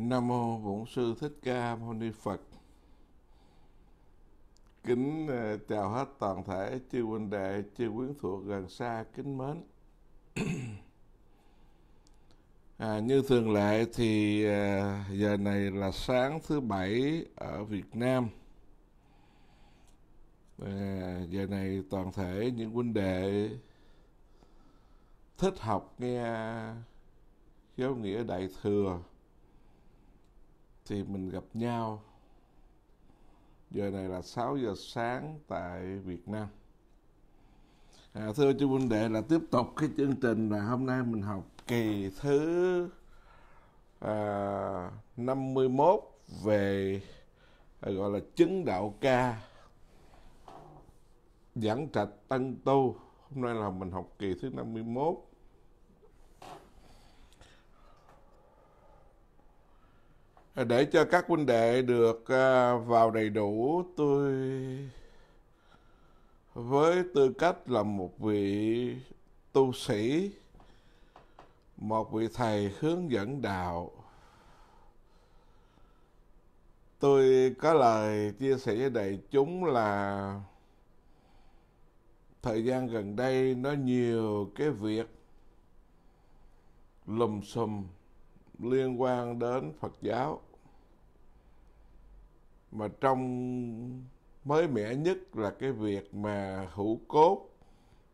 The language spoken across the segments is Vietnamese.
Nam mô Bổn sư Thích Ca Mâu Ni Phật. Kính ờ, chào hết toàn thể chư huynh đệ, chư quyến thuộc gần xa kính mến. À, như thường lệ thì ờ, giờ này là sáng thứ bảy ở Việt Nam. À, giờ này toàn thể những huynh đệ thích học nghe giáo nghĩa đại thừa thì mình gặp nhau giờ này là 6 giờ sáng tại Việt Nam à, thưa chú huynh đệ là tiếp tục cái chương trình là hôm nay mình học kỳ thứ à, 51 về à, gọi là chứng đạo ca giảng trạch tăng tu hôm nay là mình học kỳ thứ 51 để cho các huynh đệ được à, vào đầy đủ tôi với tư cách là một vị tu sĩ một vị thầy hướng dẫn đạo tôi có lời chia sẻ với đại chúng là thời gian gần đây nó nhiều cái việc lùm xùm liên quan đến phật giáo mà trong mới mẻ nhất là cái việc mà hữu cốt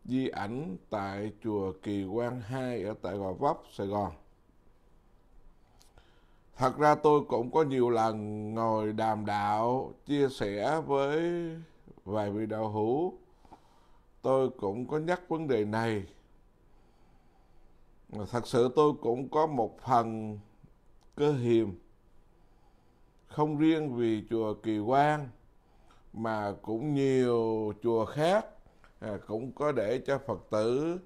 di ảnh tại chùa Kỳ Quan 2 ở tại Gò Vấp, Sài Gòn. Thật ra tôi cũng có nhiều lần ngồi đàm đạo chia sẻ với vài vị đạo hữu. Tôi cũng có nhắc vấn đề này. Thật sự tôi cũng có một phần cơ hiểm không riêng vì chùa Kỳ Quan mà cũng nhiều chùa khác à, cũng có để cho Phật tử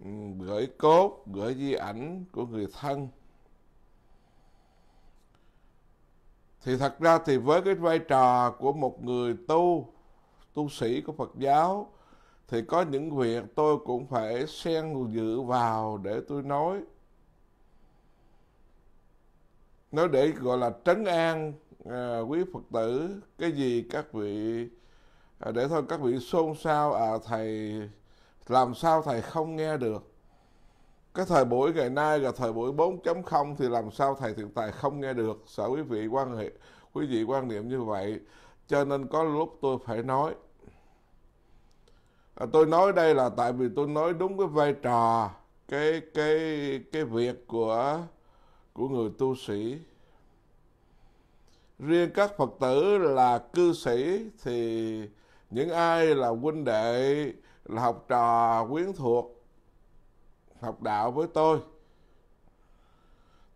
ừ, gửi cốt, gửi di ảnh của người thân. Thì thật ra thì với cái vai trò của một người tu, tu sĩ của Phật giáo, thì có những việc tôi cũng phải xen dự vào để tôi nói nói để gọi là trấn an à, quý phật tử cái gì các vị à, để thôi các vị xôn xao à thầy làm sao thầy không nghe được cái thời buổi ngày nay là thời buổi 4.0 thì làm sao thầy thiện tài không nghe được sợ quý vị quan hệ quý vị quan niệm như vậy cho nên có lúc tôi phải nói à, tôi nói đây là tại vì tôi nói đúng cái vai trò cái cái cái việc của của người tu sĩ riêng các phật tử là cư sĩ thì những ai là huynh đệ là học trò quyến thuộc học đạo với tôi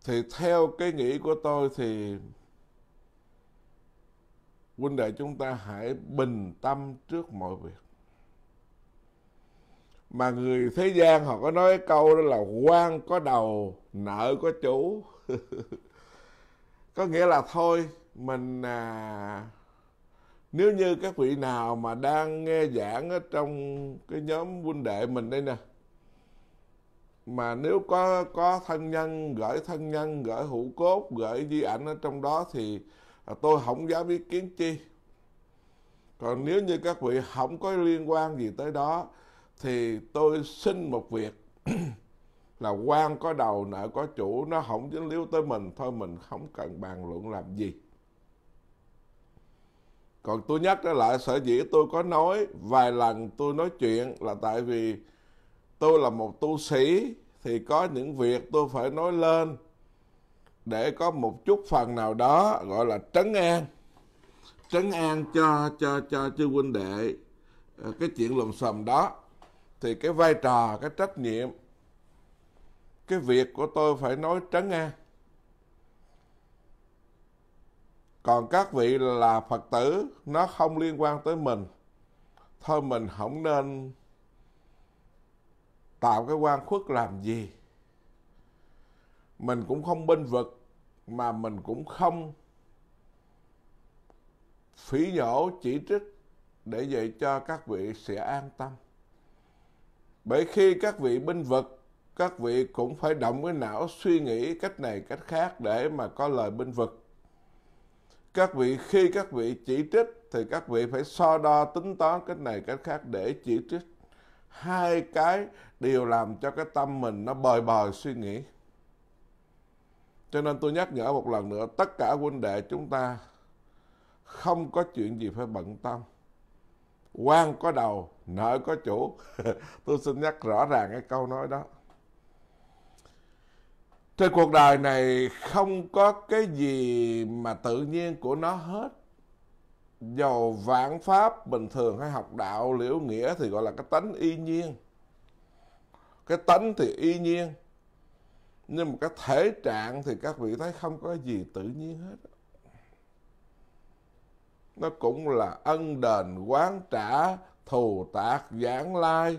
thì theo cái nghĩ của tôi thì huynh đệ chúng ta hãy bình tâm trước mọi việc mà người thế gian họ có nói câu đó là quan có đầu nợ có chủ có nghĩa là thôi mình à, nếu như các vị nào mà đang nghe giảng ở trong cái nhóm huynh đệ mình đây nè mà nếu có có thân nhân gửi thân nhân gửi hữu cốt gửi di ảnh ở trong đó thì à, tôi không dám ý kiến chi còn nếu như các vị không có liên quan gì tới đó thì tôi xin một việc là quan có đầu nợ có chủ nó không dính líu tới mình thôi mình không cần bàn luận làm gì còn tôi nhắc trở lại sở dĩ tôi có nói vài lần tôi nói chuyện là tại vì tôi là một tu sĩ thì có những việc tôi phải nói lên để có một chút phần nào đó gọi là trấn an trấn an cho cho cho chư huynh đệ ờ, cái chuyện lùm xùm đó thì cái vai trò cái trách nhiệm cái việc của tôi phải nói trấn an còn các vị là phật tử nó không liên quan tới mình thôi mình không nên tạo cái quan khuất làm gì mình cũng không binh vực mà mình cũng không phỉ nhổ chỉ trích để vậy cho các vị sẽ an tâm bởi khi các vị binh vực các vị cũng phải động cái não suy nghĩ cách này cách khác để mà có lời binh vực các vị khi các vị chỉ trích thì các vị phải so đo tính toán cách này cách khác để chỉ trích hai cái đều làm cho cái tâm mình nó bời bời suy nghĩ cho nên tôi nhắc nhở một lần nữa tất cả huynh đệ chúng ta không có chuyện gì phải bận tâm quan có đầu nợ có chủ tôi xin nhắc rõ ràng cái câu nói đó trên cuộc đời này không có cái gì mà tự nhiên của nó hết dầu vạn pháp bình thường hay học đạo liễu nghĩa thì gọi là cái tánh y nhiên cái tánh thì y nhiên nhưng mà cái thể trạng thì các vị thấy không có gì tự nhiên hết nó cũng là ân đền quán trả thù tạc giảng lai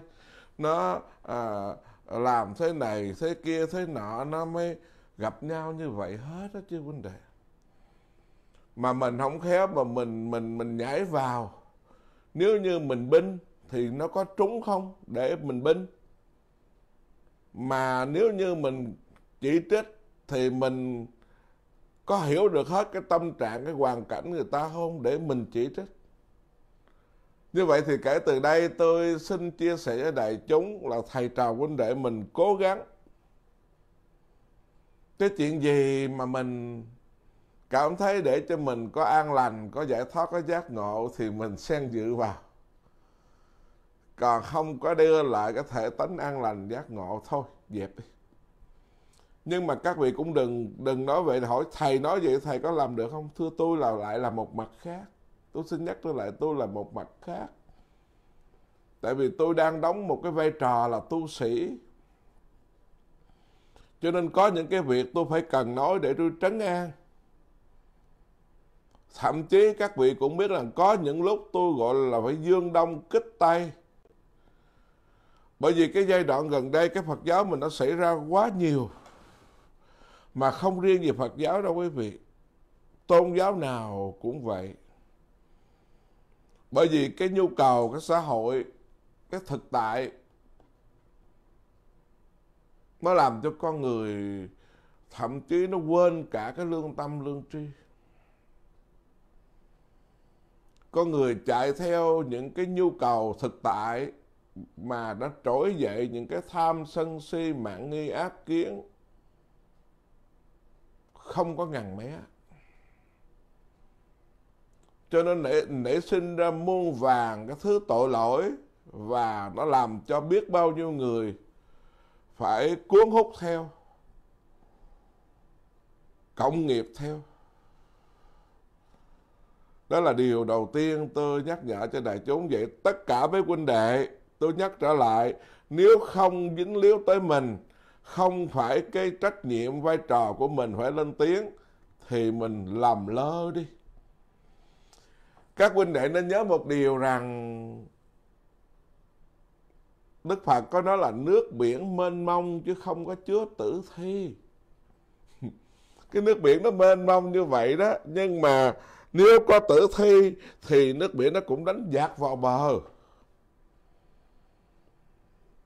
nó à, làm thế này thế kia thế nọ nó mới gặp nhau như vậy hết đó chứ vấn đề mà mình không khéo mà mình mình mình nhảy vào nếu như mình binh thì nó có trúng không để mình binh mà nếu như mình chỉ trích thì mình có hiểu được hết cái tâm trạng cái hoàn cảnh người ta không để mình chỉ trích như vậy thì kể từ đây tôi xin chia sẻ với đại chúng là thầy trò huynh đệ mình cố gắng. Cái chuyện gì mà mình cảm thấy để cho mình có an lành, có giải thoát, có giác ngộ thì mình xen dự vào. Còn không có đưa lại cái thể tánh an lành, giác ngộ thôi, dẹp đi. Nhưng mà các vị cũng đừng đừng nói vậy hỏi thầy nói vậy thầy có làm được không? Thưa tôi là lại là một mặt khác tôi xin nhắc trở lại tôi là một mặt khác tại vì tôi đang đóng một cái vai trò là tu sĩ cho nên có những cái việc tôi phải cần nói để tôi trấn an thậm chí các vị cũng biết rằng có những lúc tôi gọi là phải dương đông kích tay bởi vì cái giai đoạn gần đây cái Phật giáo mình nó xảy ra quá nhiều mà không riêng gì Phật giáo đâu quý vị tôn giáo nào cũng vậy bởi vì cái nhu cầu cái xã hội cái thực tại nó làm cho con người thậm chí nó quên cả cái lương tâm lương tri con người chạy theo những cái nhu cầu thực tại mà nó trỗi dậy những cái tham sân si mạng nghi ác kiến không có ngàn mé cho nên nảy, nảy sinh ra muôn vàng các thứ tội lỗi và nó làm cho biết bao nhiêu người phải cuốn hút theo cộng nghiệp theo đó là điều đầu tiên tôi nhắc nhở cho đại chúng vậy tất cả với huynh đệ tôi nhắc trở lại nếu không dính líu tới mình không phải cái trách nhiệm vai trò của mình phải lên tiếng thì mình làm lơ đi các huynh đệ nên nhớ một điều rằng Đức Phật có nói là nước biển mênh mông chứ không có chứa tử thi. Cái nước biển nó mênh mông như vậy đó, nhưng mà nếu có tử thi thì nước biển nó cũng đánh dạt vào bờ.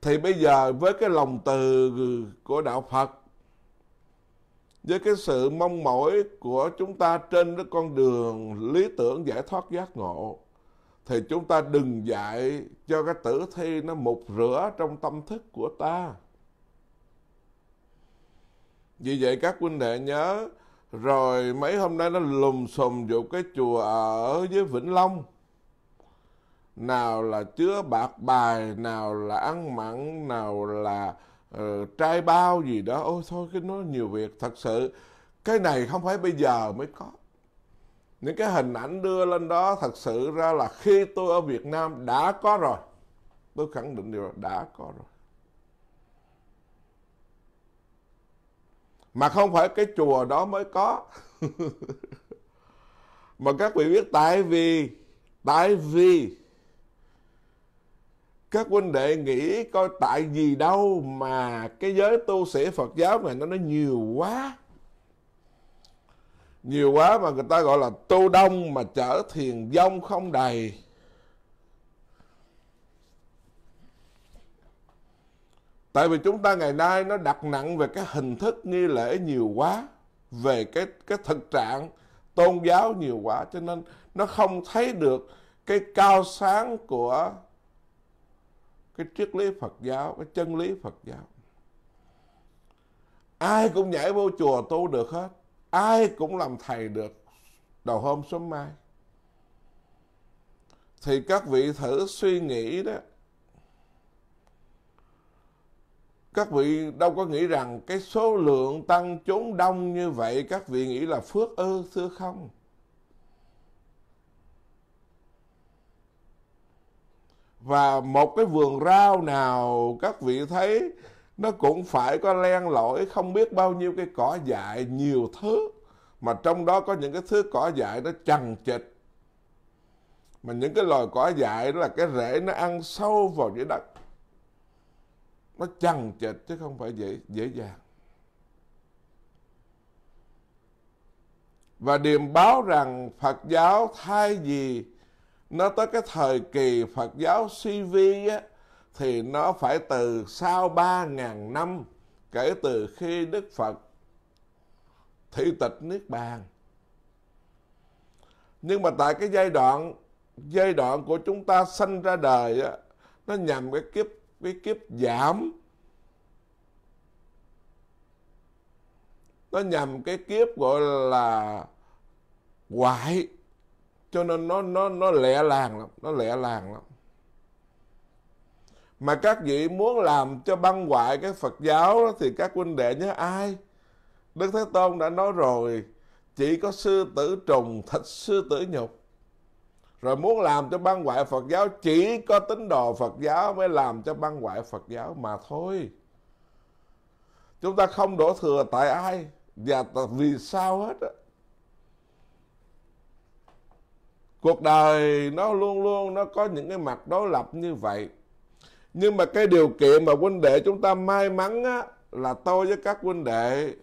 Thì bây giờ với cái lòng từ của Đạo Phật với cái sự mong mỏi của chúng ta trên cái con đường lý tưởng giải thoát giác ngộ thì chúng ta đừng dạy cho cái tử thi nó mục rửa trong tâm thức của ta vì vậy các huynh đệ nhớ rồi mấy hôm nay nó lùm xùm vụ cái chùa ở dưới Vĩnh Long nào là chứa bạc bài nào là ăn mặn nào là Ờ, trai bao gì đó ôi thôi cái nó nhiều việc thật sự cái này không phải bây giờ mới có những cái hình ảnh đưa lên đó thật sự ra là khi tôi ở Việt Nam đã có rồi tôi khẳng định điều đó đã có rồi mà không phải cái chùa đó mới có mà các vị biết tại vì tại vì các huynh đệ nghĩ coi tại vì đâu mà cái giới tu sĩ Phật giáo này nó nó nhiều quá nhiều quá mà người ta gọi là tu đông mà chở thiền dông không đầy tại vì chúng ta ngày nay nó đặt nặng về cái hình thức nghi lễ nhiều quá về cái cái thực trạng tôn giáo nhiều quá cho nên nó không thấy được cái cao sáng của cái triết lý Phật giáo, cái chân lý Phật giáo. Ai cũng nhảy vô chùa tu được hết, ai cũng làm thầy được đầu hôm sớm mai. Thì các vị thử suy nghĩ đó, các vị đâu có nghĩ rằng cái số lượng tăng chốn đông như vậy các vị nghĩ là phước ư thưa không và một cái vườn rau nào các vị thấy nó cũng phải có len lỏi không biết bao nhiêu cái cỏ dại nhiều thứ mà trong đó có những cái thứ cỏ dại nó chằng chịch mà những cái loài cỏ dại đó là cái rễ nó ăn sâu vào dưới đất nó chằng chịch chứ không phải dễ dễ dàng và điềm báo rằng Phật giáo thay vì nó tới cái thời kỳ Phật giáo suy vi á, thì nó phải từ sau 3.000 năm kể từ khi Đức Phật thị tịch Niết Bàn. Nhưng mà tại cái giai đoạn giai đoạn của chúng ta sanh ra đời á, nó nhằm cái kiếp cái kiếp giảm nó nhằm cái kiếp gọi là hoại cho nên nó nó nó lẻ làng lắm nó lẻ làng lắm mà các vị muốn làm cho băng hoại cái Phật giáo đó, thì các huynh đệ nhớ ai Đức Thế Tôn đã nói rồi chỉ có sư tử trùng thịt sư tử nhục rồi muốn làm cho băng hoại Phật giáo chỉ có tín đồ Phật giáo mới làm cho băng hoại Phật giáo mà thôi chúng ta không đổ thừa tại ai và vì sao hết á cuộc đời nó luôn luôn nó có những cái mặt đối lập như vậy nhưng mà cái điều kiện mà huynh đệ chúng ta may mắn á, là tôi với các huynh đệ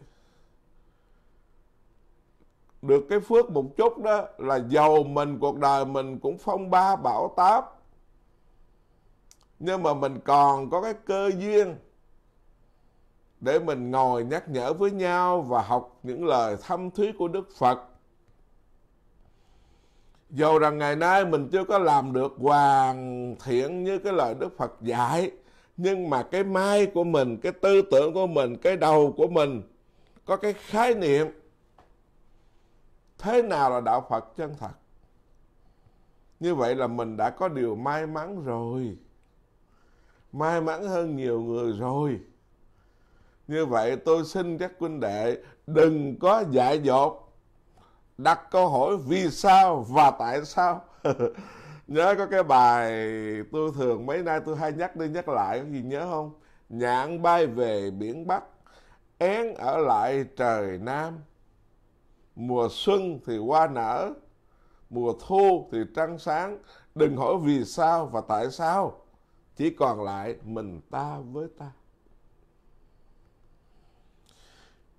được cái phước một chút đó là giàu mình cuộc đời mình cũng phong ba bão táp nhưng mà mình còn có cái cơ duyên để mình ngồi nhắc nhở với nhau và học những lời thâm thúy của Đức Phật dù rằng ngày nay mình chưa có làm được hoàn thiện như cái lời Đức Phật dạy, nhưng mà cái mai của mình, cái tư tưởng của mình, cái đầu của mình có cái khái niệm thế nào là đạo Phật chân thật. Như vậy là mình đã có điều may mắn rồi. May mắn hơn nhiều người rồi. Như vậy tôi xin các huynh đệ đừng có dại dột đặt câu hỏi vì sao và tại sao nhớ có cái bài tôi thường mấy nay tôi hay nhắc đi nhắc lại có gì nhớ không nhạn bay về biển bắc én ở lại trời nam mùa xuân thì hoa nở mùa thu thì trăng sáng đừng hỏi vì sao và tại sao chỉ còn lại mình ta với ta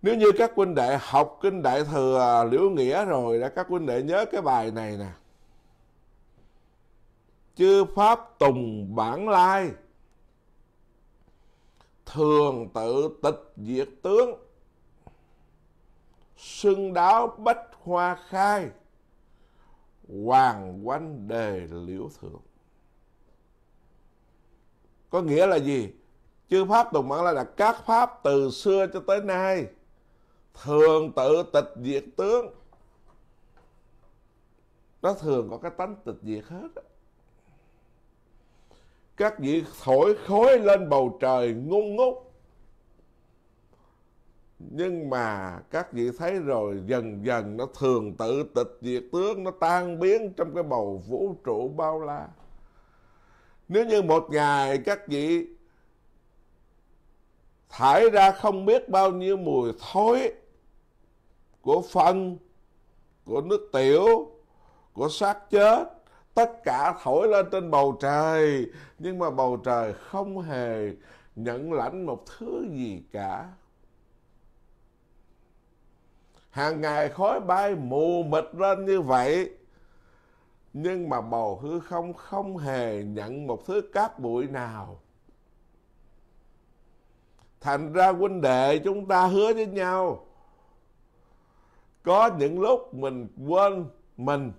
nếu như các huynh đệ học kinh đại thừa à, liễu nghĩa rồi đã các huynh đệ nhớ cái bài này nè chư pháp tùng bản lai thường tự tịch diệt tướng sưng đáo bách hoa khai hoàng quanh đề liễu thượng có nghĩa là gì chư pháp tùng bản lai là các pháp từ xưa cho tới nay thường tự tịch diệt tướng nó thường có cái tánh tịch diệt hết các vị thổi khói lên bầu trời ngung ngút nhưng mà các vị thấy rồi dần dần nó thường tự tịch diệt tướng nó tan biến trong cái bầu vũ trụ bao la nếu như một ngày các vị thải ra không biết bao nhiêu mùi thối của phân của nước tiểu của xác chết tất cả thổi lên trên bầu trời nhưng mà bầu trời không hề nhận lãnh một thứ gì cả hàng ngày khói bay mù mịt lên như vậy nhưng mà bầu hư không không hề nhận một thứ cát bụi nào thành ra huynh đệ chúng ta hứa với nhau có những lúc mình quên mình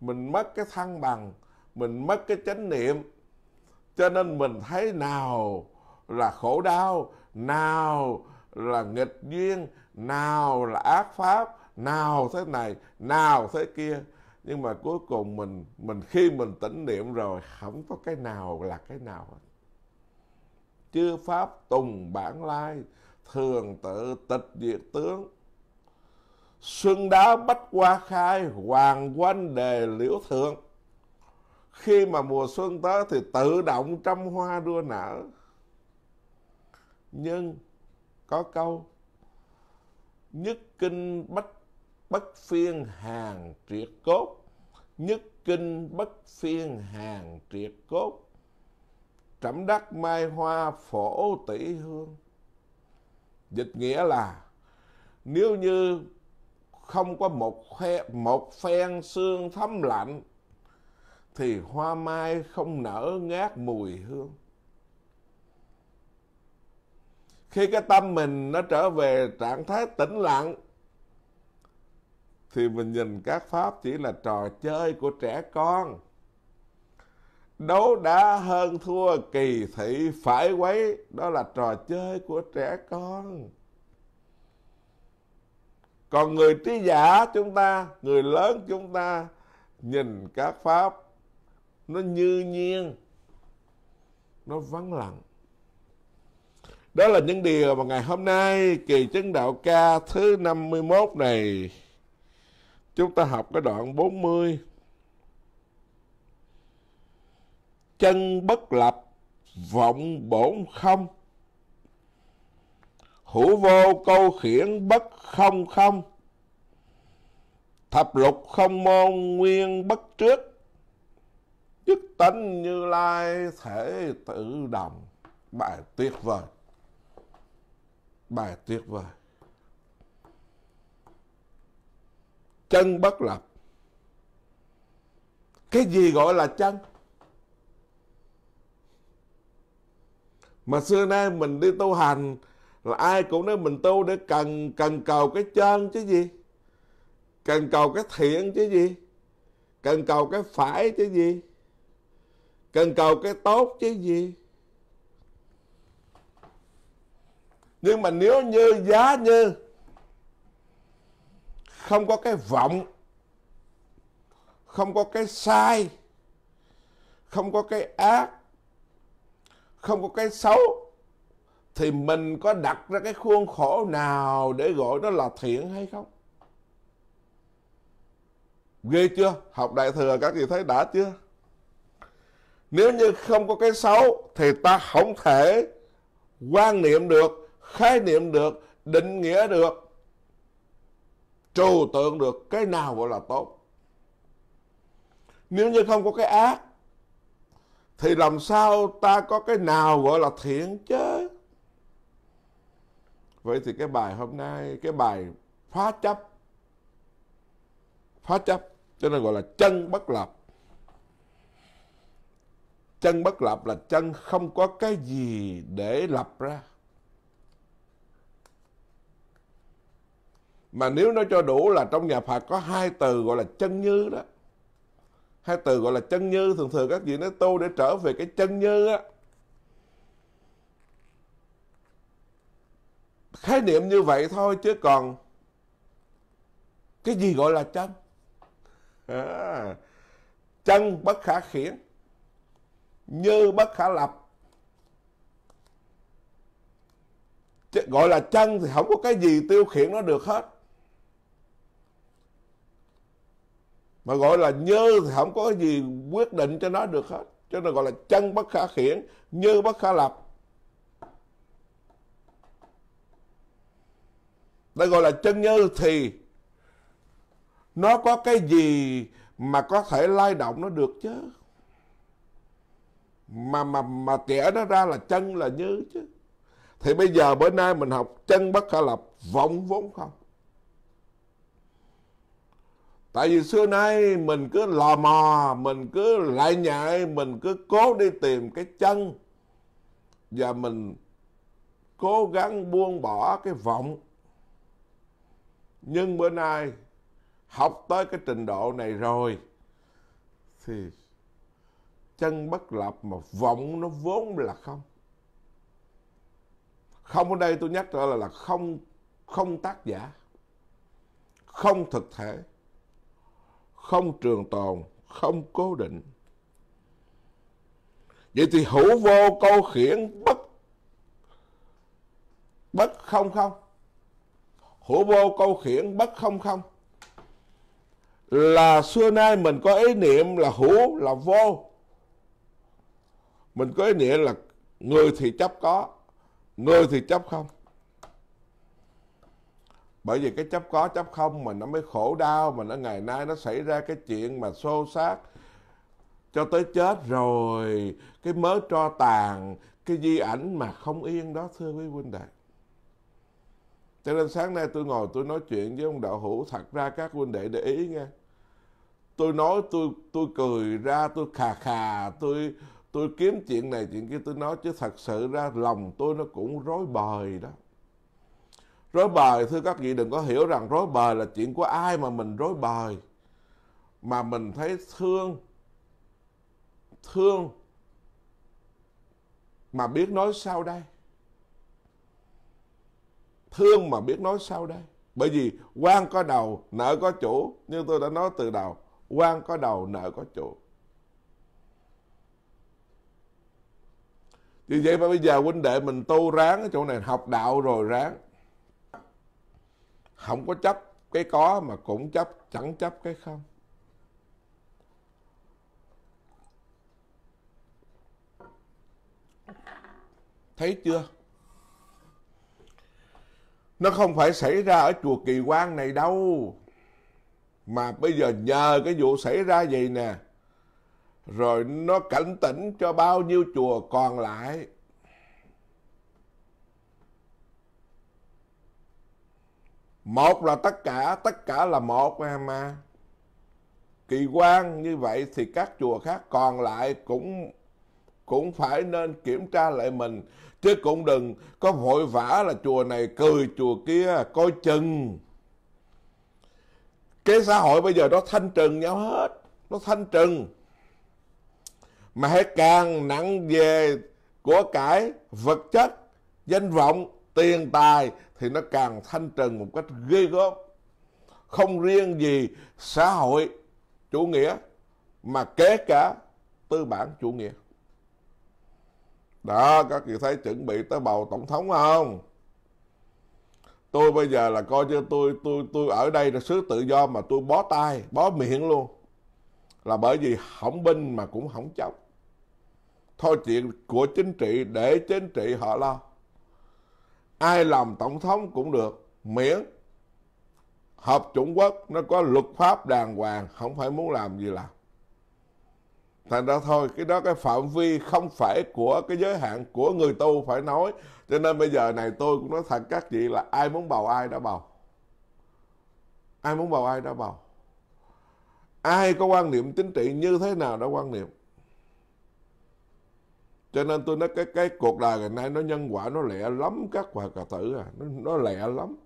mình mất cái thăng bằng mình mất cái chánh niệm cho nên mình thấy nào là khổ đau nào là nghịch duyên nào là ác pháp nào thế này nào thế kia nhưng mà cuối cùng mình mình khi mình tỉnh niệm rồi không có cái nào là cái nào chư pháp tùng bản lai thường tự tịch diệt tướng Xuân đá bách hoa khai hoàng quanh đề liễu thượng Khi mà mùa xuân tới thì tự động trăm hoa đua nở Nhưng có câu Nhất kinh bách bất phiên hàng triệt cốt Nhất kinh bất phiên hàng triệt cốt Trẫm đắc mai hoa phổ tỷ hương Dịch nghĩa là nếu như không có một khoe, một phen xương thấm lạnh thì hoa mai không nở ngát mùi hương khi cái tâm mình nó trở về trạng thái tĩnh lặng thì mình nhìn các pháp chỉ là trò chơi của trẻ con đấu đá hơn thua kỳ thị phải quấy đó là trò chơi của trẻ con còn người trí giả chúng ta người lớn chúng ta nhìn các pháp nó như nhiên nó vắng lặng đó là những điều mà ngày hôm nay kỳ chứng đạo ca thứ 51 này chúng ta học cái đoạn 40 chân bất lập vọng bổn không hữu vô câu khiển bất không không thập lục không môn nguyên bất trước nhất tánh như lai thể tự đồng bài tuyệt vời bài tuyệt vời chân bất lập cái gì gọi là chân mà xưa nay mình đi tu hành là ai cũng nói mình tu để cần cần cầu cái chân chứ gì cần cầu cái thiện chứ gì cần cầu cái phải chứ gì cần cầu cái tốt chứ gì nhưng mà nếu như giá như không có cái vọng không có cái sai không có cái ác không có cái xấu thì mình có đặt ra cái khuôn khổ nào để gọi nó là thiện hay không ghê chưa học đại thừa các vị thấy đã chưa nếu như không có cái xấu thì ta không thể quan niệm được khái niệm được định nghĩa được trừu tượng được cái nào gọi là tốt nếu như không có cái ác thì làm sao ta có cái nào gọi là thiện chứ vậy thì cái bài hôm nay cái bài phá chấp phá chấp cho nên gọi là chân bất lập chân bất lập là chân không có cái gì để lập ra mà nếu nó cho đủ là trong nhà phật có hai từ gọi là chân như đó hai từ gọi là chân như thường thường các vị nói tu để trở về cái chân như á khái niệm như vậy thôi chứ còn cái gì gọi là chân à, chân bất khả khiển như bất khả lập chứ gọi là chân thì không có cái gì tiêu khiển nó được hết mà gọi là như thì không có cái gì quyết định cho nó được hết cho nên gọi là chân bất khả khiển như bất khả lập đây gọi là chân như thì nó có cái gì mà có thể lai động nó được chứ mà mà mà kẻ nó ra là chân là như chứ thì bây giờ bữa nay mình học chân bất khả lập vọng vốn không tại vì xưa nay mình cứ lò mò mình cứ lại nhại mình cứ cố đi tìm cái chân và mình cố gắng buông bỏ cái vọng nhưng bữa nay học tới cái trình độ này rồi thì chân bất lập mà vọng nó vốn là không không ở đây tôi nhắc trở lại là không không tác giả không thực thể không trường tồn không cố định vậy thì hữu vô câu khiển bất bất không không hữu vô câu khiển bất không không là xưa nay mình có ý niệm là hữu là vô mình có ý niệm là người thì chấp có người thì chấp không bởi vì cái chấp có chấp không mà nó mới khổ đau mà nó ngày nay nó xảy ra cái chuyện mà xô xát cho tới chết rồi cái mớ tro tàn cái di ảnh mà không yên đó thưa quý huynh đệ cho nên sáng nay tôi ngồi tôi nói chuyện với ông đạo hữu thật ra các huynh đệ để ý nghe tôi nói tôi tôi cười ra tôi khà khà tôi tôi kiếm chuyện này chuyện kia tôi nói chứ thật sự ra lòng tôi nó cũng rối bời đó rối bời thưa các vị đừng có hiểu rằng rối bời là chuyện của ai mà mình rối bời mà mình thấy thương thương mà biết nói sao đây thương mà biết nói sao đây bởi vì quan có đầu nợ có chủ như tôi đã nói từ đầu quan có đầu nợ có chủ vì vậy mà bây giờ huynh đệ mình tu ráng ở chỗ này học đạo rồi ráng không có chấp cái có mà cũng chấp chẳng chấp cái không thấy chưa nó không phải xảy ra ở chùa Kỳ Quan này đâu. Mà bây giờ nhờ cái vụ xảy ra vậy nè. Rồi nó cảnh tỉnh cho bao nhiêu chùa còn lại. Một là tất cả, tất cả là một mà. Kỳ quan như vậy thì các chùa khác còn lại cũng cũng phải nên kiểm tra lại mình chứ cũng đừng có vội vã là chùa này cười chùa kia coi chừng cái xã hội bây giờ nó thanh trừng nhau hết nó thanh trừng mà hãy càng nặng về của cải vật chất danh vọng tiền tài thì nó càng thanh trừng một cách ghê gớm không riêng gì xã hội chủ nghĩa mà kể cả tư bản chủ nghĩa đó các vị thấy chuẩn bị tới bầu tổng thống không tôi bây giờ là coi cho tôi tôi tôi ở đây là sứ tự do mà tôi bó tay bó miệng luôn là bởi vì hỏng binh mà cũng hỏng chống thôi chuyện của chính trị để chính trị họ lo ai làm tổng thống cũng được miễn hợp chủng quốc nó có luật pháp đàng hoàng không phải muốn làm gì làm thành ra thôi cái đó cái phạm vi không phải của cái giới hạn của người tu phải nói cho nên bây giờ này tôi cũng nói thật các chị là ai muốn bầu ai đã bầu ai muốn bầu ai đã bầu ai có quan niệm chính trị như thế nào đã quan niệm cho nên tôi nói cái cái cuộc đời ngày nay nó nhân quả nó lẹ lắm các hòa cà tử à nó, nó lẹ lắm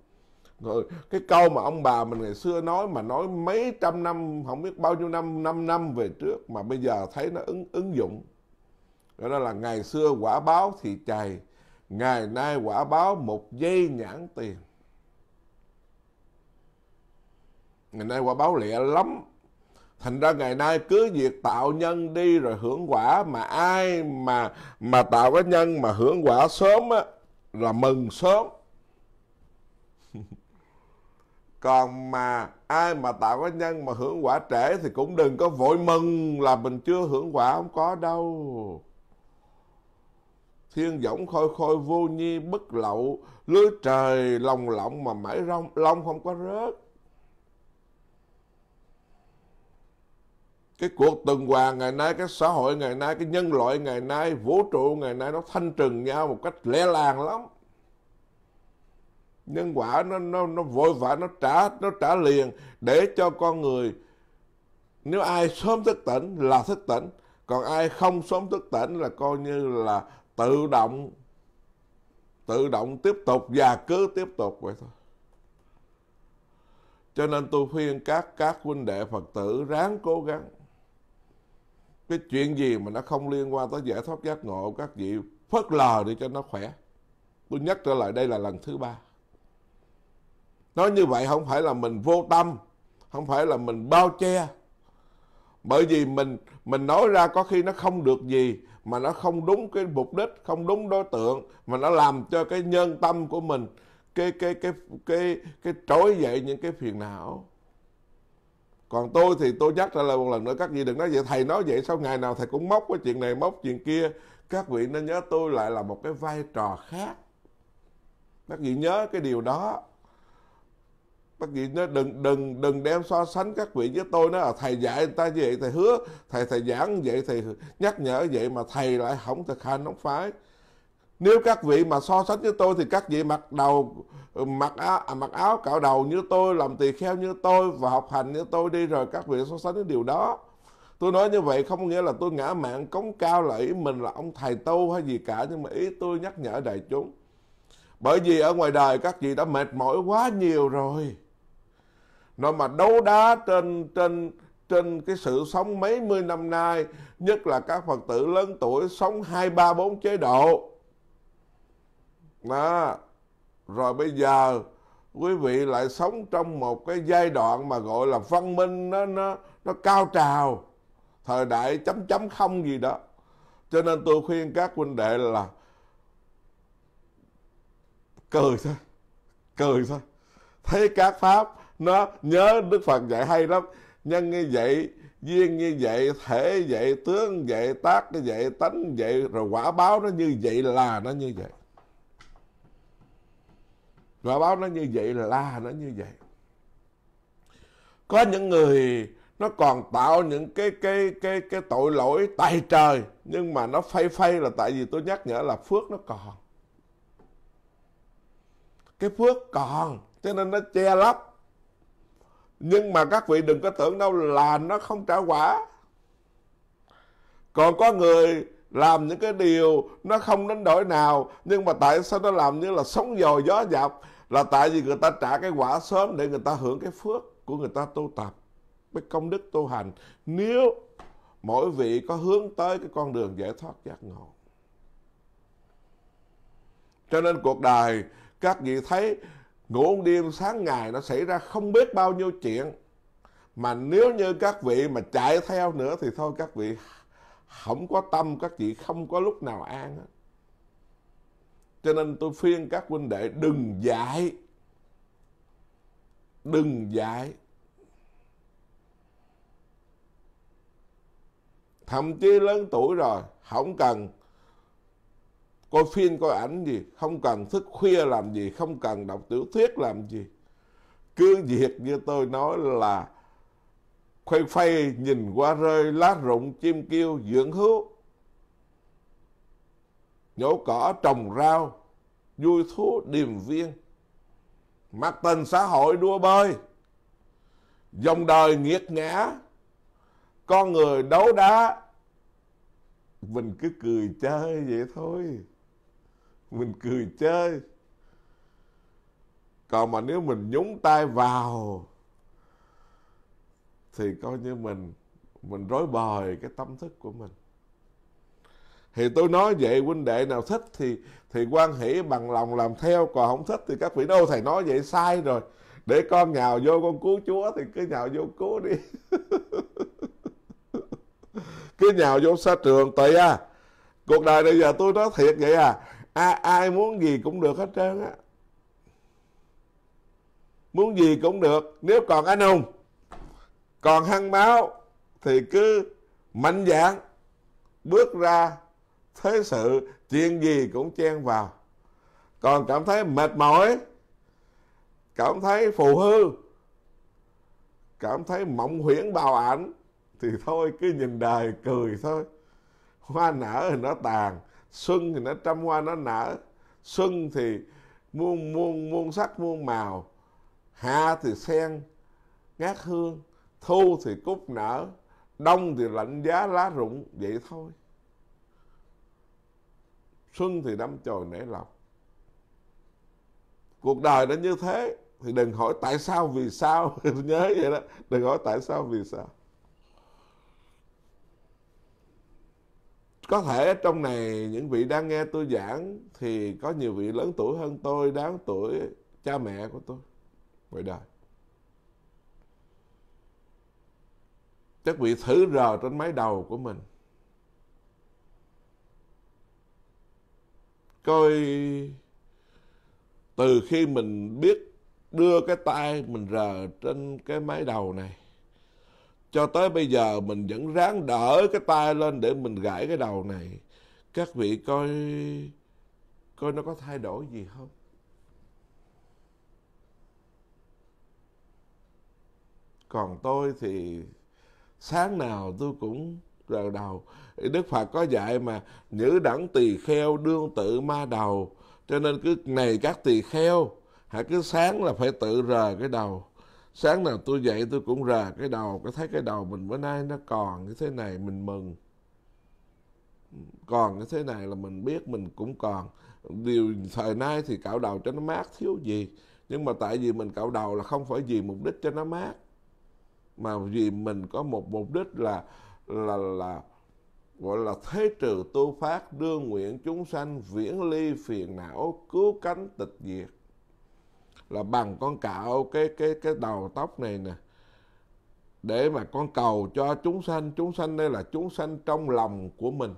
rồi cái câu mà ông bà mình ngày xưa nói mà nói mấy trăm năm không biết bao nhiêu năm năm năm về trước mà bây giờ thấy nó ứng ứng dụng đó là ngày xưa quả báo thì chày ngày nay quả báo một giây nhãn tiền ngày nay quả báo lẹ lắm thành ra ngày nay cứ việc tạo nhân đi rồi hưởng quả mà ai mà mà tạo cái nhân mà hưởng quả sớm á là mừng sớm còn mà ai mà tạo cái nhân mà hưởng quả trễ thì cũng đừng có vội mừng là mình chưa hưởng quả không có đâu thiên võng khôi khôi vô nhi bất lậu lưới trời lòng lộng mà mãi rong long không có rớt cái cuộc tuần hoàn ngày nay cái xã hội ngày nay cái nhân loại ngày nay vũ trụ ngày nay nó thanh trừng nhau một cách lẻ làng lắm nhân quả nó nó nó vội vã nó trả nó trả liền để cho con người nếu ai sớm thức tỉnh là thức tỉnh còn ai không sớm thức tỉnh là coi như là tự động tự động tiếp tục và cứ tiếp tục vậy thôi cho nên tôi khuyên các các huynh đệ phật tử ráng cố gắng cái chuyện gì mà nó không liên quan tới giải thoát giác ngộ các vị phớt lờ đi cho nó khỏe tôi nhắc trở lại đây là lần thứ ba nói như vậy không phải là mình vô tâm không phải là mình bao che bởi vì mình mình nói ra có khi nó không được gì mà nó không đúng cái mục đích không đúng đối tượng mà nó làm cho cái nhân tâm của mình cái cái cái cái cái trỗi dậy những cái phiền não còn tôi thì tôi nhắc lại một lần nữa các vị đừng nói vậy thầy nói vậy sau ngày nào thầy cũng móc cái chuyện này móc chuyện kia các vị nên nhớ tôi lại là một cái vai trò khác các vị nhớ cái điều đó bác gì nó đừng đừng đừng đem so sánh các vị với tôi nó là thầy dạy người ta như vậy thầy hứa thầy thầy giảng như vậy thầy nhắc nhở như vậy mà thầy lại không thực hành không phải nếu các vị mà so sánh với tôi thì các vị mặc đầu mặc áo à, mặc áo cạo đầu như tôi làm tỳ kheo như tôi và học hành như tôi đi rồi các vị so sánh với điều đó tôi nói như vậy không nghĩa là tôi ngã mạng cống cao là mình là ông thầy tu hay gì cả nhưng mà ý tôi nhắc nhở đại chúng bởi vì ở ngoài đời các vị đã mệt mỏi quá nhiều rồi nó mà đấu đá trên trên trên cái sự sống mấy mươi năm nay nhất là các phật tử lớn tuổi sống hai ba bốn chế độ đó rồi bây giờ quý vị lại sống trong một cái giai đoạn mà gọi là văn minh nó nó nó cao trào thời đại chấm chấm không gì đó cho nên tôi khuyên các huynh đệ là cười thôi cười thôi thấy các pháp nó nhớ đức phật dạy hay lắm nhân như vậy duyên như vậy thể vậy tướng vậy tác như vậy tánh vậy rồi quả báo nó như vậy là nó như vậy quả báo nó như vậy là, là nó như vậy có những người nó còn tạo những cái cái cái cái tội lỗi tại trời nhưng mà nó phay phay là tại vì tôi nhắc nhở là phước nó còn cái phước còn cho nên nó che lấp nhưng mà các vị đừng có tưởng đâu là nó không trả quả còn có người làm những cái điều nó không đến đổi nào nhưng mà tại sao nó làm như là sóng dò gió dập là tại vì người ta trả cái quả sớm để người ta hưởng cái phước của người ta tu tập cái công đức tu hành nếu mỗi vị có hướng tới cái con đường giải thoát giác ngộ cho nên cuộc đời các vị thấy ngủ đêm sáng ngày nó xảy ra không biết bao nhiêu chuyện mà nếu như các vị mà chạy theo nữa thì thôi các vị không có tâm các chị không có lúc nào an hết cho nên tôi khuyên các huynh đệ đừng dạy đừng dạy thậm chí lớn tuổi rồi không cần coi phim coi ảnh gì không cần thức khuya làm gì không cần đọc tiểu thuyết làm gì cứ việc như tôi nói là khuây phay nhìn qua rơi lá rụng chim kêu dưỡng hữu nhổ cỏ trồng rau vui thú điềm viên mặt tình xã hội đua bơi dòng đời nghiệt ngã con người đấu đá mình cứ cười chơi vậy thôi mình cười chơi còn mà nếu mình nhúng tay vào thì coi như mình mình rối bời cái tâm thức của mình thì tôi nói vậy huynh đệ nào thích thì thì quan hỷ bằng lòng làm theo còn không thích thì các vị đâu thầy nói vậy sai rồi để con nhào vô con cứu chúa thì cứ nhào vô cứu đi cứ nhào vô xa trường tùy à cuộc đời bây giờ tôi nói thiệt vậy à ai, ai muốn gì cũng được hết trơn á muốn gì cũng được nếu còn anh hùng còn hăng máu thì cứ mạnh dạn bước ra thế sự chuyện gì cũng chen vào còn cảm thấy mệt mỏi cảm thấy phù hư cảm thấy mộng huyễn bào ảnh thì thôi cứ nhìn đời cười thôi hoa nở thì nó tàn xuân thì nó trăm hoa nó nở xuân thì muôn muôn muôn sắc muôn màu hạ thì sen ngát hương thu thì cúc nở đông thì lạnh giá lá rụng vậy thôi xuân thì đâm chồi nảy lọc cuộc đời nó như thế thì đừng hỏi tại sao vì sao nhớ vậy đó đừng hỏi tại sao vì sao có thể trong này những vị đang nghe tôi giảng thì có nhiều vị lớn tuổi hơn tôi đáng tuổi cha mẹ của tôi ngoài đời các vị thử rờ trên máy đầu của mình coi từ khi mình biết đưa cái tay mình rờ trên cái máy đầu này cho tới bây giờ mình vẫn ráng đỡ cái tay lên để mình gãi cái đầu này các vị coi coi nó có thay đổi gì không còn tôi thì sáng nào tôi cũng rờ đầu đức phật có dạy mà nhữ đẳng tỳ kheo đương tự ma đầu cho nên cứ này các tỳ kheo hãy cứ sáng là phải tự rờ cái đầu sáng nào tôi dậy tôi cũng rà cái đầu cái thấy cái đầu mình bữa nay nó còn như thế này mình mừng còn như thế này là mình biết mình cũng còn điều thời nay thì cạo đầu cho nó mát thiếu gì nhưng mà tại vì mình cạo đầu là không phải vì mục đích cho nó mát mà vì mình có một mục đích là là là gọi là thế trừ tu phát đương nguyện chúng sanh viễn ly phiền não cứu cánh tịch diệt là bằng con cạo cái cái cái đầu tóc này nè để mà con cầu cho chúng sanh chúng sanh đây là chúng sanh trong lòng của mình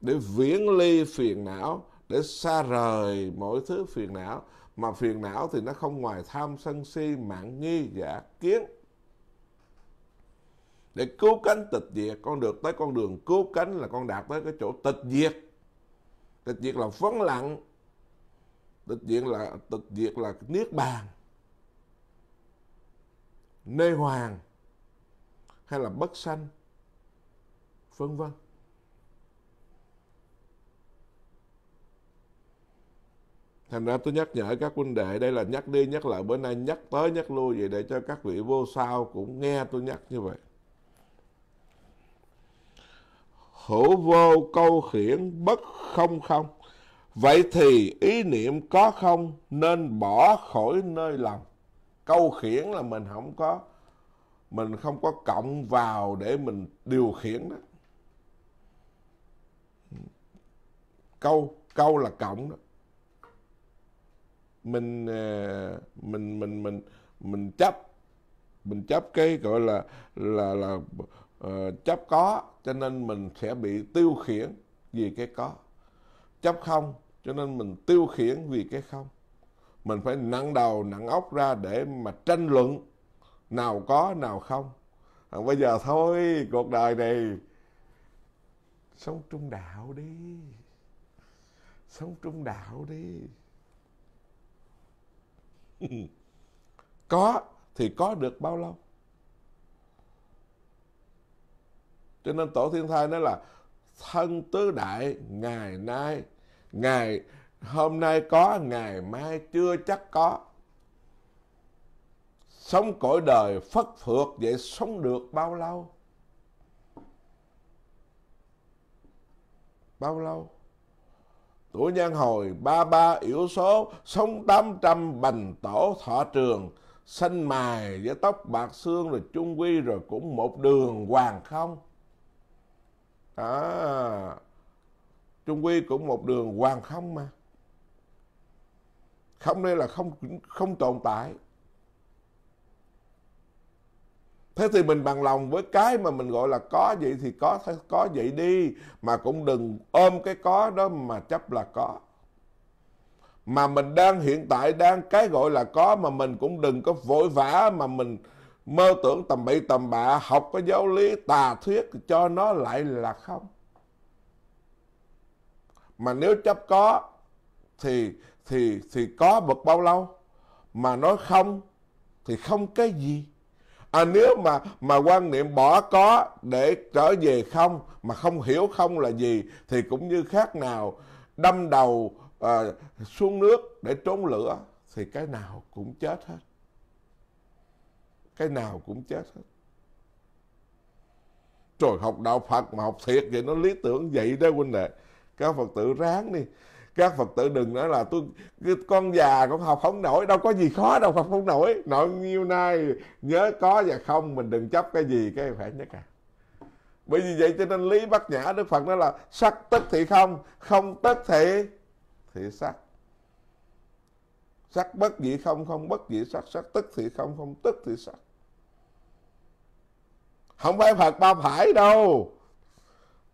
để viễn ly phiền não để xa rời mọi thứ phiền não mà phiền não thì nó không ngoài tham sân si mạng nghi giả kiến để cứu cánh tịch diệt con được tới con đường cứu cánh là con đạt tới cái chỗ tịch diệt tịch diệt là vấn lặng tịch diệt là tịch diệt là niết bàn nê hoàng hay là bất sanh vân vân thành ra tôi nhắc nhở các huynh đệ đây là nhắc đi nhắc lại bữa nay nhắc tới nhắc lui vậy để cho các vị vô sao cũng nghe tôi nhắc như vậy hữu vô câu khiển bất không không Vậy thì ý niệm có không nên bỏ khỏi nơi lòng. Câu khiển là mình không có mình không có cộng vào để mình điều khiển đó. Câu câu là cộng đó. Mình ờ, mình mình mình mình chấp mình chấp cái gọi là là là uh, chấp có cho nên mình sẽ bị tiêu khiển vì cái có chấp không cho nên mình tiêu khiển vì cái không mình phải nặng đầu nặng óc ra để mà tranh luận nào có nào không à, bây giờ thôi cuộc đời này sống trung đạo đi sống trung đạo đi có thì có được bao lâu cho nên tổ thiên thai nói là thân tứ đại ngày nay ngày hôm nay có ngày mai chưa chắc có sống cõi đời phất phượt vậy sống được bao lâu bao lâu tuổi nhân hồi ba ba yếu số sống tám trăm bành tổ thọ trường xanh mài với tóc bạc xương rồi chung quy rồi cũng một đường hoàng không đó à, Trung Quy cũng một đường hoàng không mà. Không đây là không không tồn tại. Thế thì mình bằng lòng với cái mà mình gọi là có vậy thì có có vậy đi mà cũng đừng ôm cái có đó mà chấp là có. Mà mình đang hiện tại đang cái gọi là có mà mình cũng đừng có vội vã mà mình mơ tưởng tầm bậy tầm bạ học cái giáo lý tà thuyết cho nó lại là không mà nếu chấp có thì thì thì có bậc bao lâu mà nói không thì không cái gì à nếu mà mà quan niệm bỏ có để trở về không mà không hiểu không là gì thì cũng như khác nào đâm đầu à, xuống nước để trốn lửa thì cái nào cũng chết hết cái nào cũng chết hết rồi học đạo phật mà học thiệt vậy nó lý tưởng vậy đó huynh đệ các phật tử ráng đi các phật tử đừng nói là tôi con già con học không nổi đâu có gì khó đâu học không nổi nội nhiêu nay nhớ có và không mình đừng chấp cái gì cái khỏe nhất à bởi vì vậy cho nên lý bát nhã đức phật nói là sắc tức thì không không tức thì thì sắc sắc bất dị không không bất dị sắc sắc tức thì không không tức thì sắc không phải phật bao phải đâu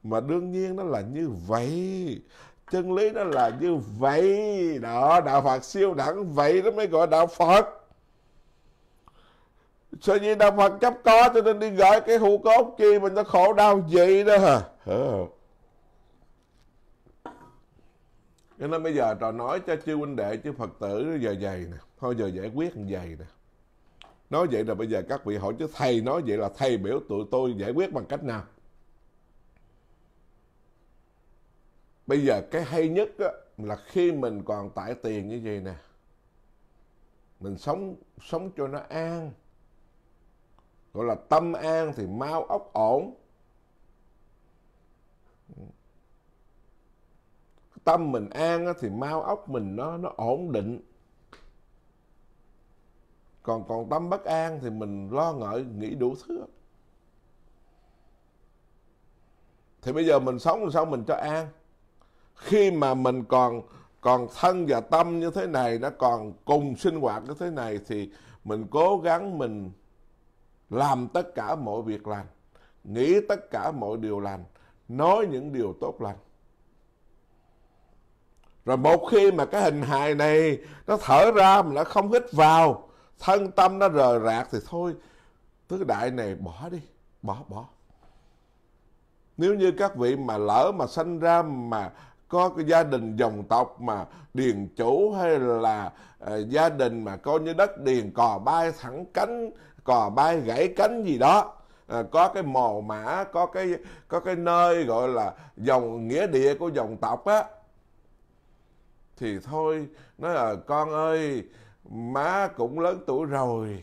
mà đương nhiên nó là như vậy chân lý nó là như vậy đó đạo phật siêu đẳng vậy nó mới gọi đạo phật Sao dĩ đạo Phật chấp có cho nên đi gọi cái hữu cốt kia mình nó khổ đau vậy đó hả? Cho nên bây giờ trò nói cho chư huynh đệ chư Phật tử giờ dày nè. Thôi giờ giải quyết như vậy nè. Nói vậy là bây giờ các vị hỏi chứ thầy nói vậy là thầy biểu tụi tôi giải quyết bằng cách nào? bây giờ cái hay nhất á, là khi mình còn tải tiền như vậy nè mình sống sống cho nó an gọi là tâm an thì mau ốc ổn tâm mình an á, thì mau ốc mình nó nó ổn định còn còn tâm bất an thì mình lo ngợi nghĩ đủ thứ thì bây giờ mình sống làm sao mình cho an khi mà mình còn còn thân và tâm như thế này nó còn cùng sinh hoạt như thế này thì mình cố gắng mình làm tất cả mọi việc lành nghĩ tất cả mọi điều lành nói những điều tốt lành rồi một khi mà cái hình hài này nó thở ra mà nó không hít vào thân tâm nó rời rạc thì thôi tứ đại này bỏ đi bỏ bỏ nếu như các vị mà lỡ mà sanh ra mà có cái gia đình dòng tộc mà điền chủ hay là uh, gia đình mà coi như đất điền cò bay thẳng cánh cò bay gãy cánh gì đó à, có cái mồ mã có cái có cái nơi gọi là dòng nghĩa địa của dòng tộc á thì thôi nói là con ơi má cũng lớn tuổi rồi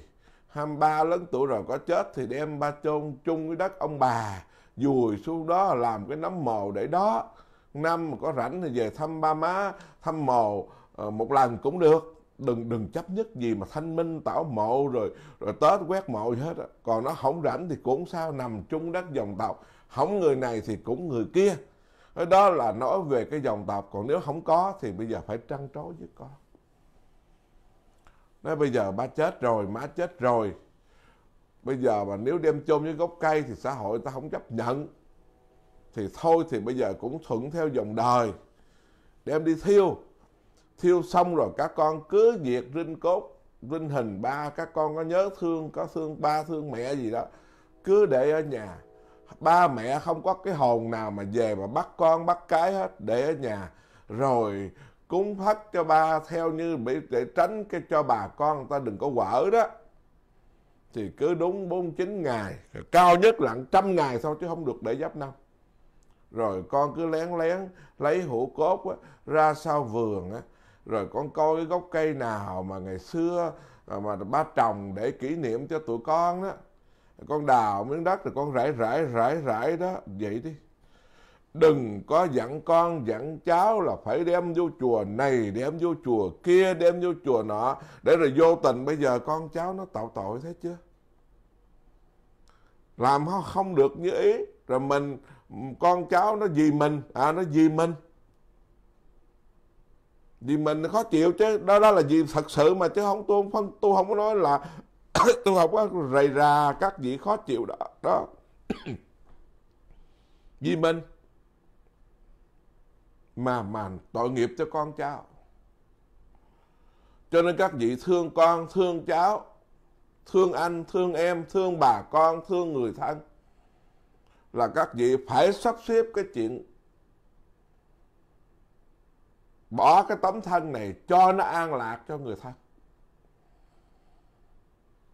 23 lớn tuổi rồi có chết thì đem ba chôn chung với đất ông bà dùi xuống đó làm cái nấm mồ để đó năm có rảnh thì về thăm ba má thăm mồ ờ, một lần cũng được đừng đừng chấp nhất gì mà thanh minh tảo mộ rồi rồi tết quét mộ gì hết á còn nó không rảnh thì cũng sao nằm chung đất dòng tộc không người này thì cũng người kia đó là nói về cái dòng tộc còn nếu không có thì bây giờ phải trăn trối với con nói bây giờ ba chết rồi má chết rồi bây giờ mà nếu đem chôn với gốc cây thì xã hội ta không chấp nhận thì thôi thì bây giờ cũng thuận theo dòng đời đem đi thiêu thiêu xong rồi các con cứ diệt rinh cốt rinh hình ba các con có nhớ thương có thương ba thương mẹ gì đó cứ để ở nhà ba mẹ không có cái hồn nào mà về mà bắt con bắt cái hết để ở nhà rồi cúng phất cho ba theo như để tránh cái cho bà con người ta đừng có quở đó thì cứ đúng 49 ngày cao nhất là trăm ngày sau chứ không được để giáp năm rồi con cứ lén lén lấy hũ cốt á, ra sau vườn á, rồi con coi cái gốc cây nào mà ngày xưa à, mà ba trồng để kỷ niệm cho tụi con đó con đào miếng đất rồi con rải rải rải rải đó vậy đi đừng có dặn con dặn cháu là phải đem vô chùa này đem vô chùa kia đem vô chùa nọ để rồi vô tình bây giờ con cháu nó tạo tội thế chưa làm không được như ý rồi mình con cháu nó vì mình à nó vì mình vì mình nó khó chịu chứ đó đó là gì thật sự mà chứ không tôi không tôi không có nói là tôi không có rầy ra các vị khó chịu đó đó vì mình mà mà tội nghiệp cho con cháu cho nên các vị thương con thương cháu thương anh thương em thương bà con thương người thân là các vị phải sắp xếp cái chuyện bỏ cái tấm thân này cho nó an lạc cho người thân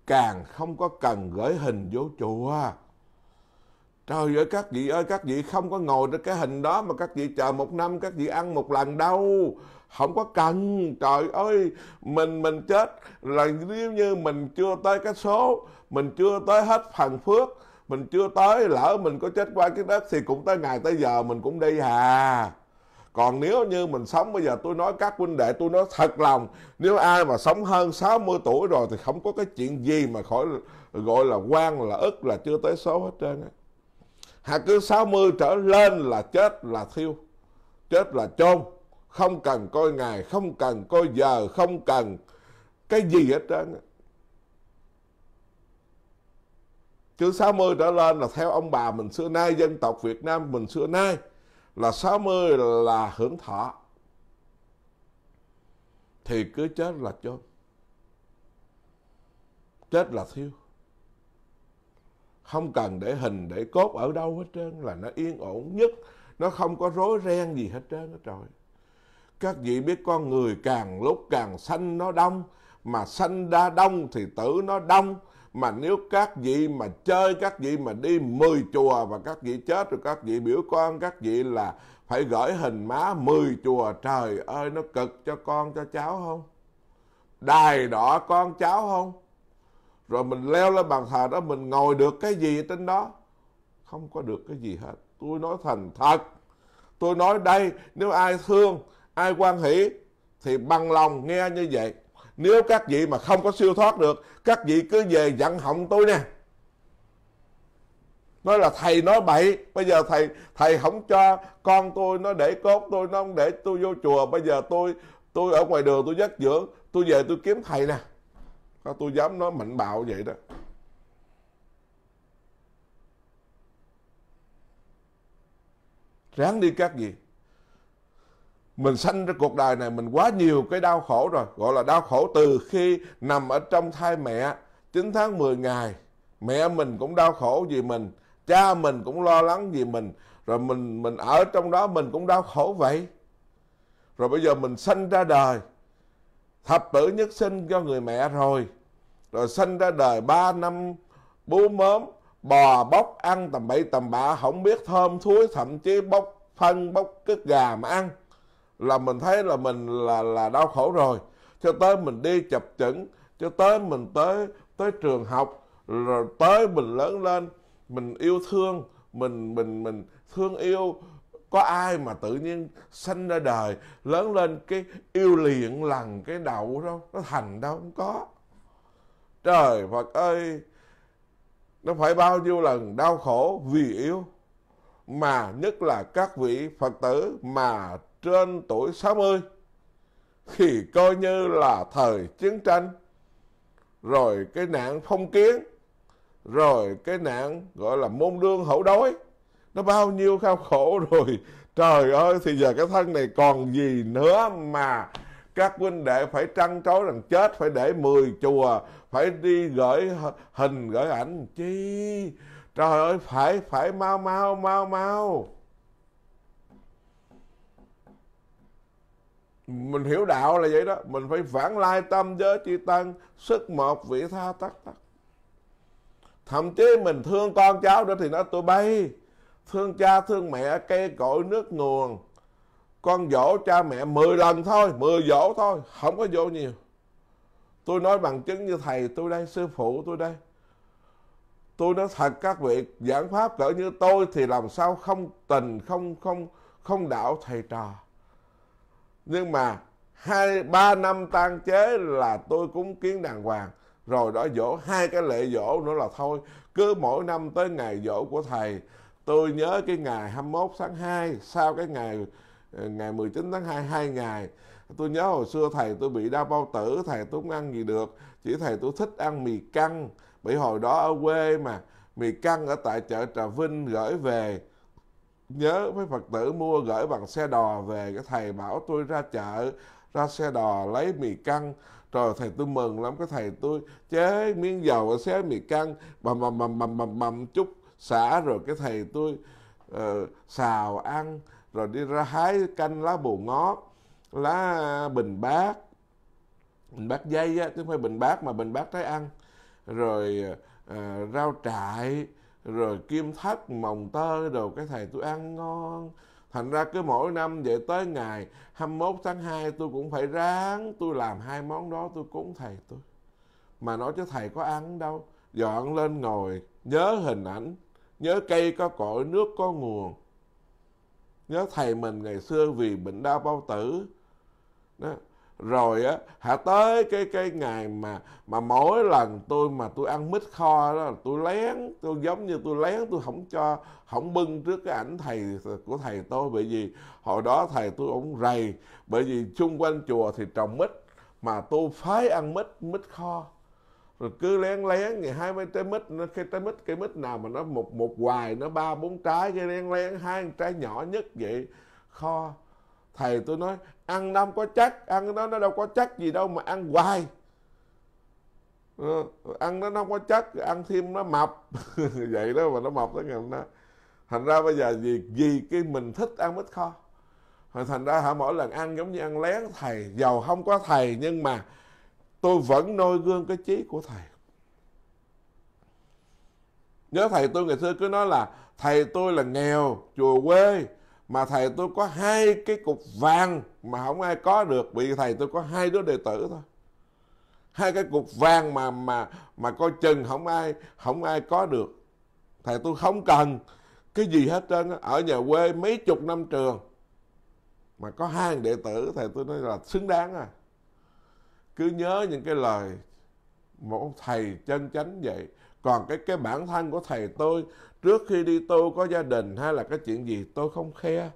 càng không có cần gửi hình vô chùa trời ơi các vị ơi các vị không có ngồi trên cái hình đó mà các vị chờ một năm các vị ăn một lần đâu không có cần trời ơi mình mình chết là nếu như mình chưa tới cái số mình chưa tới hết phần phước mình chưa tới lỡ mình có chết qua cái đất thì cũng tới ngày tới giờ mình cũng đi hà còn nếu như mình sống bây giờ tôi nói các huynh đệ tôi nói thật lòng nếu ai mà sống hơn 60 tuổi rồi thì không có cái chuyện gì mà khỏi gọi là quan là ức là chưa tới số hết trơn á hà cứ 60 trở lên là chết là thiêu chết là chôn không cần coi ngày không cần coi giờ không cần cái gì hết trơn á Chứ 60 trở lên là theo ông bà mình xưa nay, dân tộc Việt Nam mình xưa nay là 60 là hưởng thọ. Thì cứ chết là chôn. Chết là thiêu. Không cần để hình, để cốt ở đâu hết trơn là nó yên ổn nhất. Nó không có rối ren gì hết trơn hết rồi. Các vị biết con người càng lúc càng xanh nó đông. Mà xanh đa đông thì tử nó đông mà nếu các vị mà chơi các vị mà đi 10 chùa và các vị chết rồi các vị biểu con các vị là phải gửi hình má 10 chùa trời ơi nó cực cho con cho cháu không đài đỏ con cháu không rồi mình leo lên bàn thờ đó mình ngồi được cái gì trên đó không có được cái gì hết tôi nói thành thật tôi nói đây nếu ai thương ai quan hỷ thì bằng lòng nghe như vậy nếu các vị mà không có siêu thoát được, các vị cứ về dặn họng tôi nè. Nói là thầy nói bậy, bây giờ thầy thầy không cho con tôi nó để cốt tôi, nó không để tôi vô chùa, bây giờ tôi tôi ở ngoài đường tôi dắt dưỡng, tôi về tôi kiếm thầy nè. Tôi dám nói mạnh bạo vậy đó. Ráng đi các vị mình sanh ra cuộc đời này mình quá nhiều cái đau khổ rồi gọi là đau khổ từ khi nằm ở trong thai mẹ 9 tháng 10 ngày mẹ mình cũng đau khổ vì mình cha mình cũng lo lắng vì mình rồi mình mình ở trong đó mình cũng đau khổ vậy rồi bây giờ mình sanh ra đời thập tử nhất sinh cho người mẹ rồi rồi sanh ra đời 3 năm bú mớm bò bóc ăn tầm bậy tầm bạ không biết thơm thúi thậm chí bóc phân bóc cứt gà mà ăn là mình thấy là mình là là đau khổ rồi cho tới mình đi chập chững cho tới mình tới tới trường học rồi tới mình lớn lên mình yêu thương mình mình mình thương yêu có ai mà tự nhiên sinh ra đời lớn lên cái yêu liền lằn cái đậu đâu nó thành đâu không có trời phật ơi nó phải bao nhiêu lần đau khổ vì yêu mà nhất là các vị phật tử mà trên tuổi 60 thì coi như là thời chiến tranh rồi cái nạn phong kiến rồi cái nạn gọi là môn đương hậu đói nó bao nhiêu khao khổ rồi trời ơi thì giờ cái thân này còn gì nữa mà các huynh đệ phải trăn trối rằng chết phải để 10 chùa phải đi gửi hình gửi ảnh chi trời ơi phải phải mau mau mau mau mình hiểu đạo là vậy đó mình phải vãng lai tâm giới chi tăng sức một vị tha tắc tắc thậm chí mình thương con cháu đó thì nó tôi bay thương cha thương mẹ cây cội nước nguồn con dỗ cha mẹ 10 lần thôi 10 dỗ thôi không có dỗ nhiều tôi nói bằng chứng như thầy tôi đây sư phụ tôi đây tôi nói thật các vị giảng pháp cỡ như tôi thì làm sao không tình không không không đạo thầy trò nhưng mà hai ba năm tan chế là tôi cúng kiến đàng hoàng rồi đó dỗ hai cái lễ dỗ nữa là thôi cứ mỗi năm tới ngày dỗ của thầy tôi nhớ cái ngày 21 tháng 2 sau cái ngày ờ, ngày 19 tháng 2 hai ngày tôi nhớ hồi xưa thầy tôi bị đau bao tử thầy tôi không ăn gì được chỉ thầy tôi thích ăn mì căng bởi hồi đó ở quê mà mì căng ở tại chợ Trà Vinh gửi về nhớ mấy phật tử mua gửi bằng xe đò về cái thầy bảo tôi ra chợ ra xe đò lấy mì căng rồi thầy tôi mừng lắm cái thầy tôi chế miếng dầu xé mì căng bầm bầm bầm bầm bầm bầm chút xả rồi cái thầy tôi uh, xào ăn rồi đi ra hái canh lá bồ ngó lá bình bát bình bát dây á chứ không phải bình bát mà bình bát trái ăn rồi uh, rau trại rồi kim thất mồng tơi đồ cái thầy tôi ăn ngon thành ra cứ mỗi năm về tới ngày 21 tháng 2 tôi cũng phải ráng tôi làm hai món đó tôi cúng thầy tôi mà nói cho thầy có ăn đâu dọn lên ngồi nhớ hình ảnh nhớ cây có cội nước có nguồn nhớ thầy mình ngày xưa vì bệnh đau bao tử đó rồi á hả tới cái cái ngày mà mà mỗi lần tôi mà tôi ăn mít kho đó tôi lén tôi giống như tôi lén tôi không cho không bưng trước cái ảnh thầy của thầy tôi bởi vì hồi đó thầy tôi cũng rầy bởi vì xung quanh chùa thì trồng mít mà tôi phái ăn mít mít kho rồi cứ lén lén ngày hai mấy trái mít nó cái trái mít cái mít nào mà nó một một hoài nó ba bốn trái cái lén lén hai trái nhỏ nhất vậy kho thầy tôi nói ăn năm có chắc ăn nó nó đâu có chắc gì đâu mà ăn hoài ừ, ăn nó, nó không có chắc ăn thêm nó mập vậy đó mà nó mập tới ngày nó thành ra bây giờ gì gì cái mình thích ăn mít kho thành ra hả mỗi lần ăn giống như ăn lén thầy giàu không có thầy nhưng mà tôi vẫn noi gương cái trí của thầy nhớ thầy tôi ngày xưa cứ nói là thầy tôi là nghèo chùa quê mà thầy tôi có hai cái cục vàng mà không ai có được vì thầy tôi có hai đứa đệ tử thôi hai cái cục vàng mà mà mà coi chừng không ai không ai có được thầy tôi không cần cái gì hết trơn ở nhà quê mấy chục năm trường mà có hai đệ tử thầy tôi nói là xứng đáng à cứ nhớ những cái lời một thầy chân chánh vậy còn cái cái bản thân của thầy tôi trước khi đi tu có gia đình hay là cái chuyện gì tôi không khe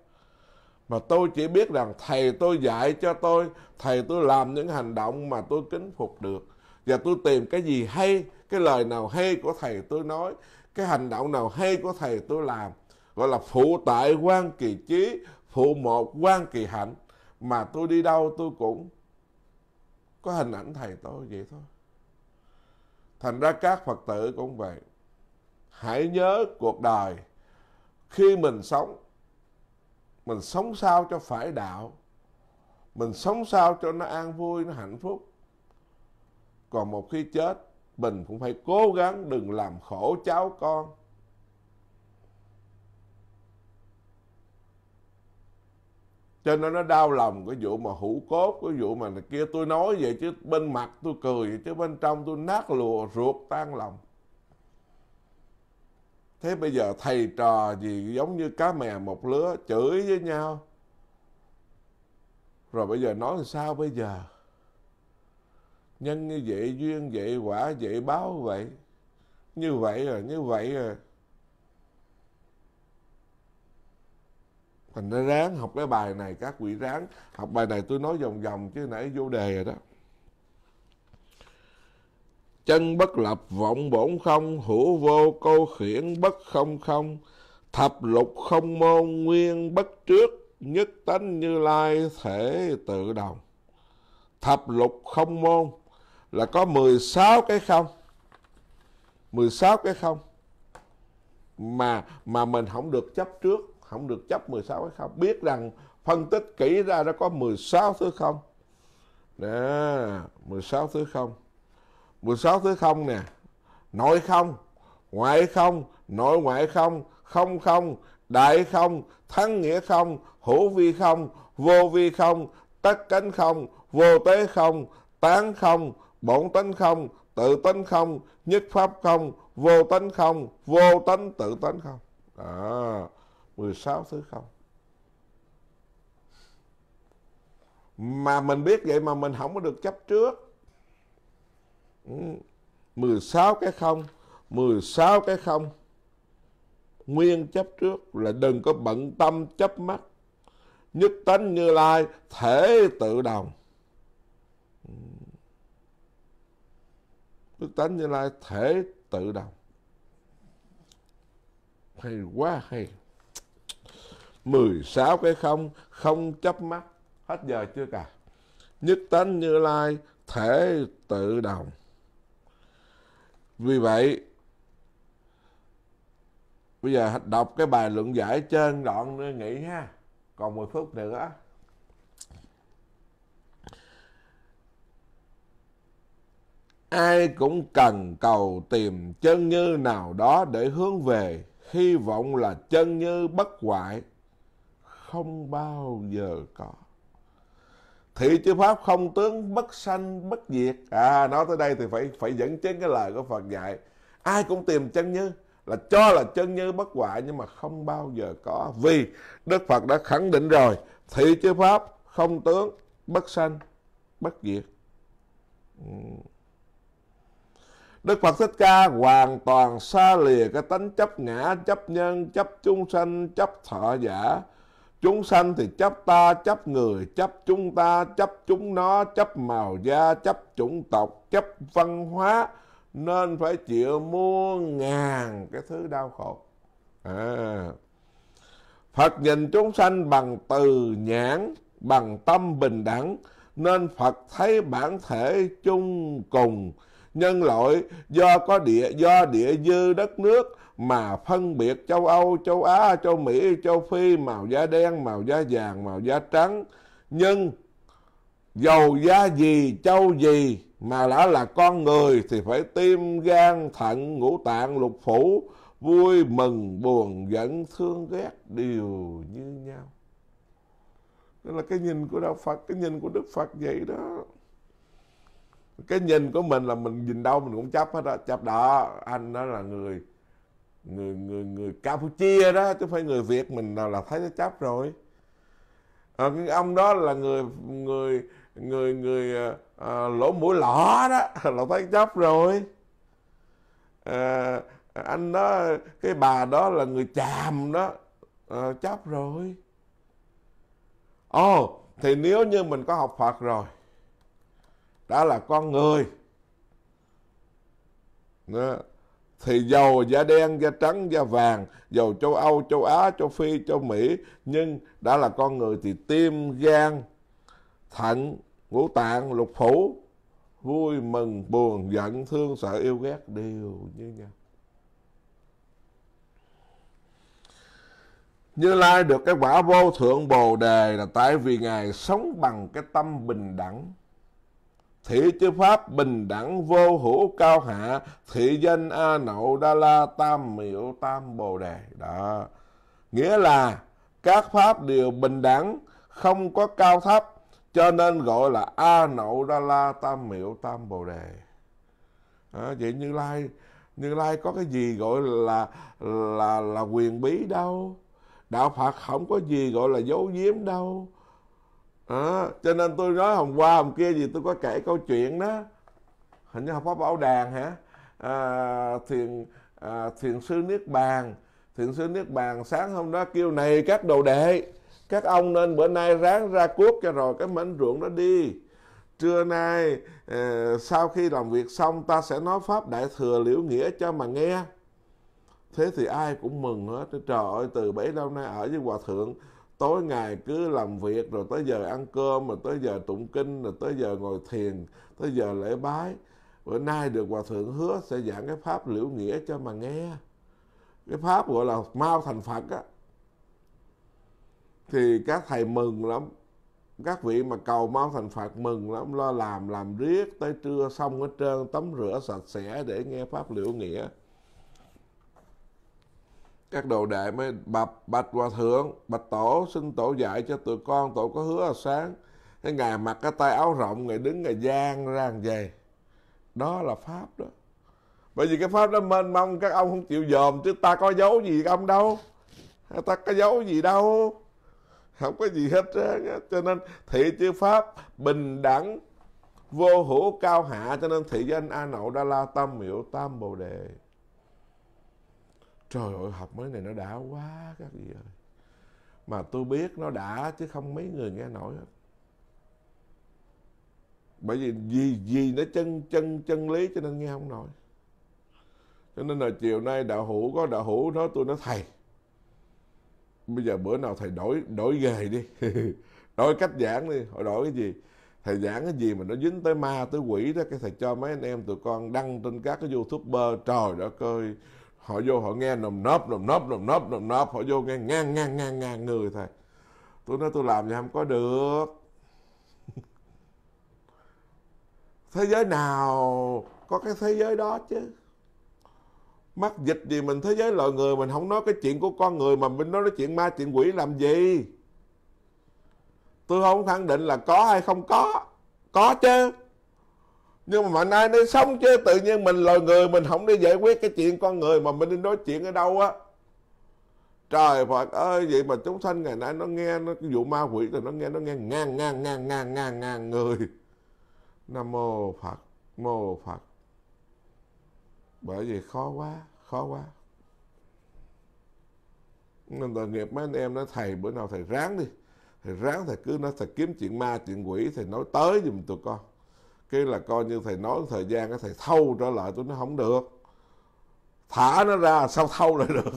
mà tôi chỉ biết rằng thầy tôi dạy cho tôi thầy tôi làm những hành động mà tôi kính phục được và tôi tìm cái gì hay cái lời nào hay của thầy tôi nói cái hành động nào hay của thầy tôi làm gọi là phụ tại quan kỳ trí phụ một quan kỳ hạnh mà tôi đi đâu tôi cũng có hình ảnh thầy tôi vậy thôi thành ra các phật tử cũng vậy hãy nhớ cuộc đời khi mình sống mình sống sao cho phải đạo mình sống sao cho nó an vui nó hạnh phúc còn một khi chết mình cũng phải cố gắng đừng làm khổ cháu con cho nên nó đau lòng cái vụ mà hữu cốt cái vụ mà này kia tôi nói vậy chứ bên mặt tôi cười chứ bên trong tôi nát lùa ruột tan lòng thế bây giờ thầy trò gì giống như cá mè một lứa chửi với nhau rồi bây giờ nói làm sao bây giờ nhân như vậy duyên vậy quả vậy báo vậy như vậy rồi như vậy rồi thành ra ráng học cái bài này các quỷ ráng học bài này tôi nói vòng vòng chứ nãy vô đề rồi đó chân bất lập vọng bổn không hữu vô câu khiển bất không không thập lục không môn nguyên bất trước nhất tánh như lai thể tự đồng thập lục không môn là có 16 cái không 16 cái không mà mà mình không được chấp trước không được chấp 16 cái không biết rằng phân tích kỹ ra nó có 16 thứ không đó 16 thứ không 16 thứ không nè nội không ngoại không nội ngoại không không không đại không thắng nghĩa không hữu vi không vô vi không tất cánh không vô tế không tán không bổn tánh không tự tánh không nhất pháp không vô tánh không vô tánh tự tánh không à, 16 thứ không mà mình biết vậy mà mình không có được chấp trước 16 ừ. cái không 16 cái không Nguyên chấp trước là đừng có bận tâm chấp mắt Nhất tánh như lai thể tự đồng ừ. Nhất tánh như lai thể tự đồng Hay quá hay 16 cái không Không chấp mắt Hết giờ chưa cả Nhất tánh như lai thể tự đồng vì vậy Bây giờ đọc cái bài luận giải trên đoạn nghỉ ha Còn 10 phút nữa Ai cũng cần cầu tìm chân như nào đó để hướng về Hy vọng là chân như bất hoại Không bao giờ có thị chư pháp không tướng bất sanh bất diệt à nói tới đây thì phải phải dẫn chứng cái lời của phật dạy ai cũng tìm chân như là cho là chân như bất hoại nhưng mà không bao giờ có vì đức phật đã khẳng định rồi thị chư pháp không tướng bất sanh bất diệt ừ. Đức Phật Thích Ca hoàn toàn xa lìa cái tánh chấp ngã, chấp nhân, chấp chúng sanh, chấp thọ giả, Chúng sanh thì chấp ta, chấp người, chấp chúng ta, chấp chúng nó, chấp màu da, chấp chủng tộc, chấp văn hóa. Nên phải chịu mua ngàn cái thứ đau khổ. À. Phật nhìn chúng sanh bằng từ nhãn, bằng tâm bình đẳng. Nên Phật thấy bản thể chung cùng nhân loại do có địa do địa dư đất nước mà phân biệt châu Âu, châu Á, châu Mỹ, châu Phi, màu da đen, màu da vàng, màu da trắng. Nhưng dầu da gì, châu gì mà đã là con người thì phải tim, gan, thận, ngũ tạng, lục phủ, vui, mừng, buồn, giận, thương, ghét đều như nhau. Đó là cái nhìn của Đạo Phật, cái nhìn của Đức Phật vậy đó cái nhìn của mình là mình nhìn đâu mình cũng chấp hết á chấp đó anh đó là người người người người Campuchia đó chứ phải người Việt mình nào là thấy nó chấp rồi à, ông đó là người người người người à, lỗ mũi lỏ đó là thấy chấp rồi à, anh đó cái bà đó là người chàm đó à, chấp rồi ồ oh, thì nếu như mình có học Phật rồi đã là con người đó thì giàu da đen, da trắng, da vàng, giàu châu Âu, châu Á, châu Phi, châu Mỹ, nhưng đã là con người thì tim, gan, thận, ngũ tạng, lục phủ, vui, mừng, buồn, giận, thương, sợ, yêu ghét đều như nhau. Như Lai được cái quả vô thượng Bồ Đề là tại vì Ngài sống bằng cái tâm bình đẳng thị chư pháp bình đẳng vô hữu cao hạ thị danh a nậu đa la tam miểu tam bồ đề đó nghĩa là các pháp đều bình đẳng không có cao thấp cho nên gọi là a nậu đa la tam miểu tam bồ đề à, vậy như lai như lai có cái gì gọi là là là quyền bí đâu đạo phật không có gì gọi là dấu giếm đâu à, cho nên tôi nói hôm qua hôm kia gì tôi có kể câu chuyện đó hình như pháp bảo đàn hả à, thiền à, thiền sư niết bàn thiền sư niết bàn sáng hôm đó kêu này các đồ đệ các ông nên bữa nay ráng ra cuốc cho rồi cái mảnh ruộng đó đi trưa nay ờ, sau khi làm việc xong ta sẽ nói pháp đại thừa liễu nghĩa cho mà nghe thế thì ai cũng mừng hết trời ơi từ bấy lâu nay ở với hòa thượng tối ngày cứ làm việc rồi tới giờ ăn cơm rồi tới giờ tụng kinh rồi tới giờ ngồi thiền tới giờ lễ bái bữa nay được hòa thượng hứa sẽ giảng cái pháp liễu nghĩa cho mà nghe cái pháp gọi là mau thành phật á thì các thầy mừng lắm các vị mà cầu mau thành phật mừng lắm lo làm làm riết tới trưa xong hết trơn tắm rửa sạch sẽ để nghe pháp liễu nghĩa các đồ đệ mới bập bạch hòa thượng bạch tổ xin tổ dạy cho tụi con tổ có hứa là sáng cái ngày mặc cái tay áo rộng ngày đứng ngày gian ra làm đó là pháp đó bởi vì cái pháp đó mênh mông các ông không chịu dòm chứ ta có giấu gì các ông đâu ta có giấu gì đâu không có gì hết á cho nên thị chư pháp bình đẳng vô hữu cao hạ cho nên thị danh a nậu đa la tam miệu tam bồ đề trời ơi học mấy này nó đã quá các gì ơi mà tôi biết nó đã chứ không mấy người nghe nổi hết bởi vì gì gì nó chân chân chân lý cho nên nghe không nổi cho nên là chiều nay đạo hữu có đạo hữu nói tôi nói thầy bây giờ bữa nào thầy đổi đổi nghề đi đổi cách giảng đi họ đổi cái gì thầy giảng cái gì mà nó dính tới ma tới quỷ đó cái thầy cho mấy anh em tụi con đăng trên các cái youtuber trời đất ơi họ vô họ nghe nồm nóp nồm nóp nồm nóp nồm nóp họ vô nghe ngang ngang ngang ngang người thầy tôi nói tôi làm gì không có được thế giới nào có cái thế giới đó chứ mắc dịch gì mình thế giới loài người mình không nói cái chuyện của con người mà mình nói cái chuyện ma chuyện quỷ làm gì tôi không khẳng định là có hay không có có chứ nhưng mà mạnh ai nói sống chứ tự nhiên mình loài người mình không đi giải quyết cái chuyện con người mà mình đi nói chuyện ở đâu á trời phật ơi vậy mà chúng sanh ngày nay nó nghe nó cái vụ ma quỷ rồi nó nghe nó nghe ngang ngang ngang ngang ngang ngang người nam mô phật mô phật bởi vì khó quá khó quá nên tội nghiệp mấy anh em nói thầy bữa nào thầy ráng đi thầy ráng thầy cứ nói thầy kiếm chuyện ma chuyện quỷ thầy nói tới giùm tụi con cái là coi như thầy nói thời gian cái thầy thâu trở lại tôi nó không được thả nó ra sao thâu lại được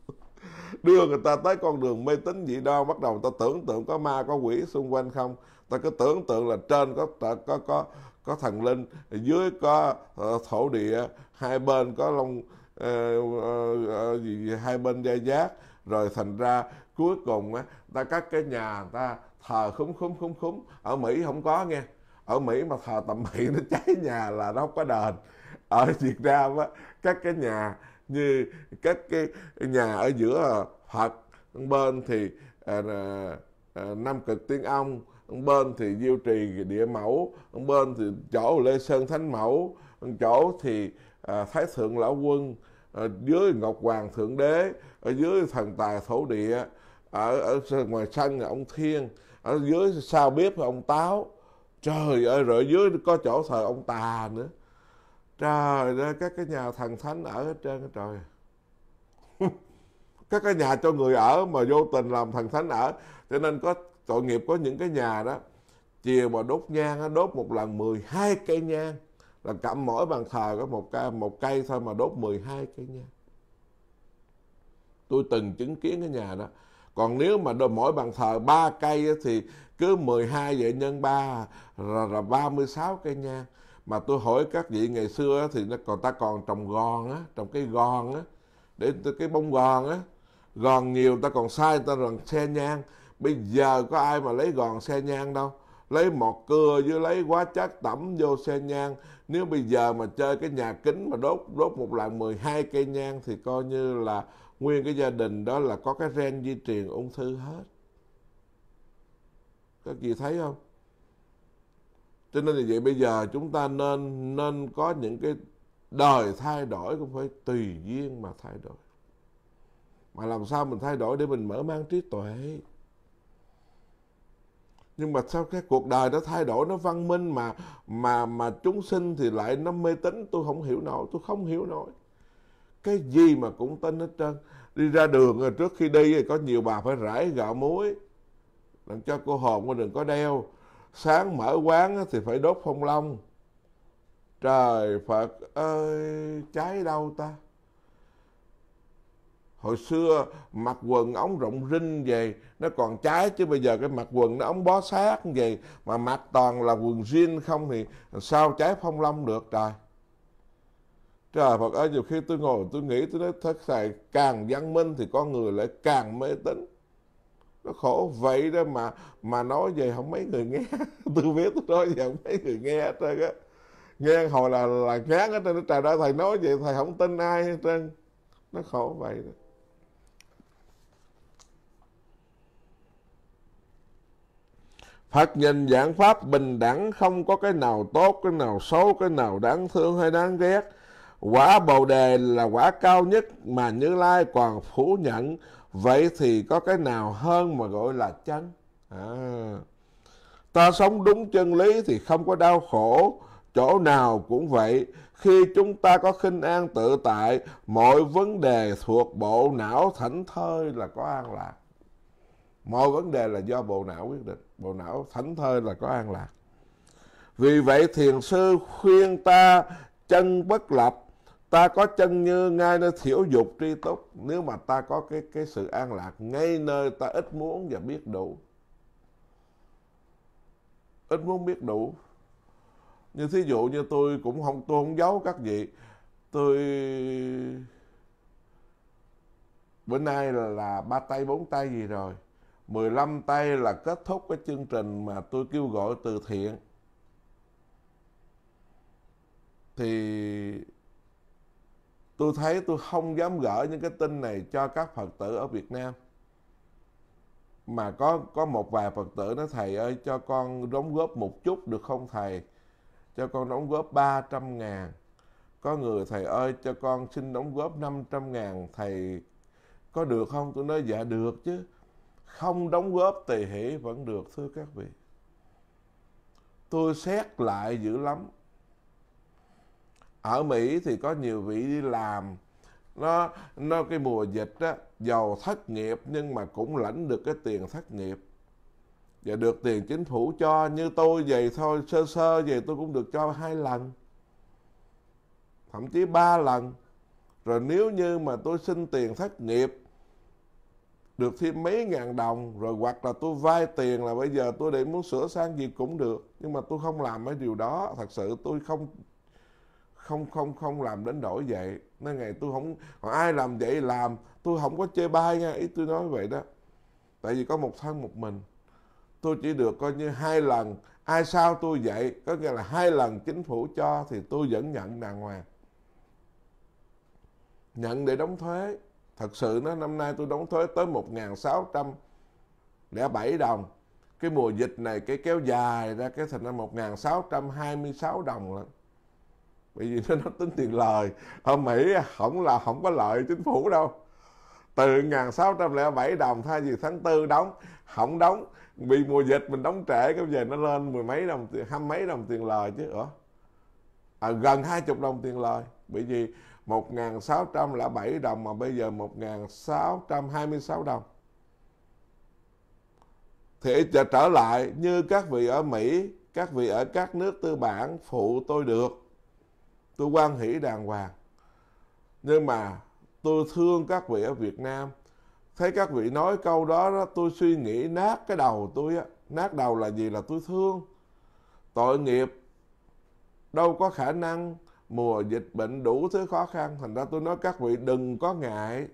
đưa người ta tới con đường mê tín dị đoan bắt đầu người ta tưởng tượng có ma có quỷ xung quanh không ta cứ tưởng tượng là trên có có có có thần linh dưới có uh, thổ địa hai bên có long uh, uh, gì, hai bên dây giác rồi thành ra cuối cùng á ta các cái nhà ta thờ khúm khúm khúm khúm ở mỹ không có nghe ở mỹ mà thờ tầm bậy nó cháy nhà là nó không có đền ở việt nam á các cái nhà như các cái nhà ở giữa phật bên thì à, à, à, nam cực tiên ông bên thì diêu trì địa mẫu bên thì chỗ lê sơn thánh mẫu chỗ thì à, thái thượng lão quân ở dưới ngọc hoàng thượng đế ở dưới thần tài thổ địa ở ở ngoài sân là ông thiên ở dưới sao bếp là ông táo trời ơi rồi dưới có chỗ thờ ông tà nữa trời ơi các cái nhà thần thánh ở hết trơn trời các cái nhà cho người ở mà vô tình làm thần thánh ở cho nên có tội nghiệp có những cái nhà đó chiều mà đốt nhang đốt một lần 12 cây nhang là cầm mỗi bàn thờ có một cây một cây thôi mà đốt 12 cây nhang tôi từng chứng kiến cái nhà đó còn nếu mà mỗi bàn thờ ba cây thì cứ 12 vậy nhân 3 là, là 36 cây nhang mà tôi hỏi các vị ngày xưa thì nó còn ta còn trồng gòn á trồng cái gòn á để cái bông gòn á gòn nhiều ta còn sai ta rằng xe nhang bây giờ có ai mà lấy gòn xe nhang đâu lấy mọt cưa với lấy quá chất tẩm vô xe nhang nếu bây giờ mà chơi cái nhà kính mà đốt đốt một lần 12 cây nhang thì coi như là nguyên cái gia đình đó là có cái gen di truyền ung thư hết các chị thấy không cho nên là vậy bây giờ chúng ta nên nên có những cái đời thay đổi cũng phải tùy duyên mà thay đổi mà làm sao mình thay đổi để mình mở mang trí tuệ nhưng mà sao cái cuộc đời nó thay đổi nó văn minh mà mà mà chúng sinh thì lại nó mê tín tôi không hiểu nổi tôi không hiểu nổi cái gì mà cũng tin hết trơn đi ra đường rồi trước khi đi có nhiều bà phải rải gạo muối làm cho cô hồn cô đừng có đeo sáng mở quán thì phải đốt phong long trời phật ơi cháy đâu ta hồi xưa mặc quần ống rộng rinh về nó còn cháy chứ bây giờ cái mặc quần nó ống bó sát về mà mặc toàn là quần jean không thì sao cháy phong long được trời Trời à, Phật ơi, nhiều khi tôi ngồi tôi nghĩ tôi nói thật thầy càng văn minh thì con người lại càng mê tín nó khổ vậy đó mà mà nói về không mấy người nghe tôi biết tôi nói về không mấy người nghe hết trơn á nghe hồi là là ngán hết trơn nó trời đó thầy nói vậy thầy không tin ai hết trơn nó khổ vậy đó Phật nhìn giảng pháp bình đẳng không có cái nào tốt, cái nào xấu, cái nào đáng thương hay đáng ghét quả bồ đề là quả cao nhất mà Như Lai còn phủ nhận vậy thì có cái nào hơn mà gọi là chân à. ta sống đúng chân lý thì không có đau khổ chỗ nào cũng vậy khi chúng ta có khinh an tự tại mọi vấn đề thuộc bộ não thảnh thơi là có an lạc mọi vấn đề là do bộ não quyết định bộ não thảnh thơi là có an lạc vì vậy thiền sư khuyên ta chân bất lập ta có chân như ngay nơi thiểu dục tri túc nếu mà ta có cái cái sự an lạc ngay nơi ta ít muốn và biết đủ ít muốn biết đủ như thí dụ như tôi cũng không tôi không giấu các vị tôi bữa nay là, ba tay bốn tay gì rồi 15 tay là kết thúc cái chương trình mà tôi kêu gọi từ thiện thì tôi thấy tôi không dám gửi những cái tin này cho các phật tử ở việt nam mà có có một vài phật tử nói thầy ơi cho con đóng góp một chút được không thầy cho con đóng góp 300 ngàn có người thầy ơi cho con xin đóng góp 500 ngàn thầy có được không tôi nói dạ được chứ không đóng góp tỳ hỷ vẫn được thưa các vị tôi xét lại dữ lắm ở Mỹ thì có nhiều vị đi làm nó nó cái mùa dịch á giàu thất nghiệp nhưng mà cũng lãnh được cái tiền thất nghiệp và được tiền chính phủ cho như tôi vậy thôi sơ sơ vậy tôi cũng được cho hai lần thậm chí ba lần rồi nếu như mà tôi xin tiền thất nghiệp được thêm mấy ngàn đồng rồi hoặc là tôi vay tiền là bây giờ tôi để muốn sửa sang gì cũng được nhưng mà tôi không làm mấy điều đó thật sự tôi không không không không làm đến đổi vậy nói ngày tôi không còn ai làm vậy làm tôi không có chê bai nha ý tôi nói vậy đó tại vì có một thân một mình tôi chỉ được coi như hai lần ai sao tôi vậy có nghĩa là hai lần chính phủ cho thì tôi vẫn nhận đàng hoàng nhận để đóng thuế thật sự nó năm nay tôi đóng thuế tới một sáu trăm lẻ bảy đồng cái mùa dịch này cái kéo dài ra cái thành ra một sáu trăm hai mươi sáu đồng lận bởi vì nó, nó tính tiền lời ở Mỹ không là không có lợi chính phủ đâu từ 1607 đồng thay vì tháng tư đóng không đóng vì mùa dịch mình đóng trễ cái về nó lên mười mấy đồng tiền hai mấy đồng tiền lời chứ ở à, gần hai chục đồng tiền lời bởi vì một sáu trăm 1 bảy đồng mà bây giờ một sáu trăm hai mươi sáu đồng thì trở lại như các vị ở Mỹ các vị ở các nước tư bản phụ tôi được tôi quan hỷ đàng hoàng nhưng mà tôi thương các vị ở Việt Nam thấy các vị nói câu đó, đó tôi suy nghĩ nát cái đầu tôi á nát đầu là gì là tôi thương tội nghiệp đâu có khả năng mùa dịch bệnh đủ thứ khó khăn thành ra tôi nói các vị đừng có ngại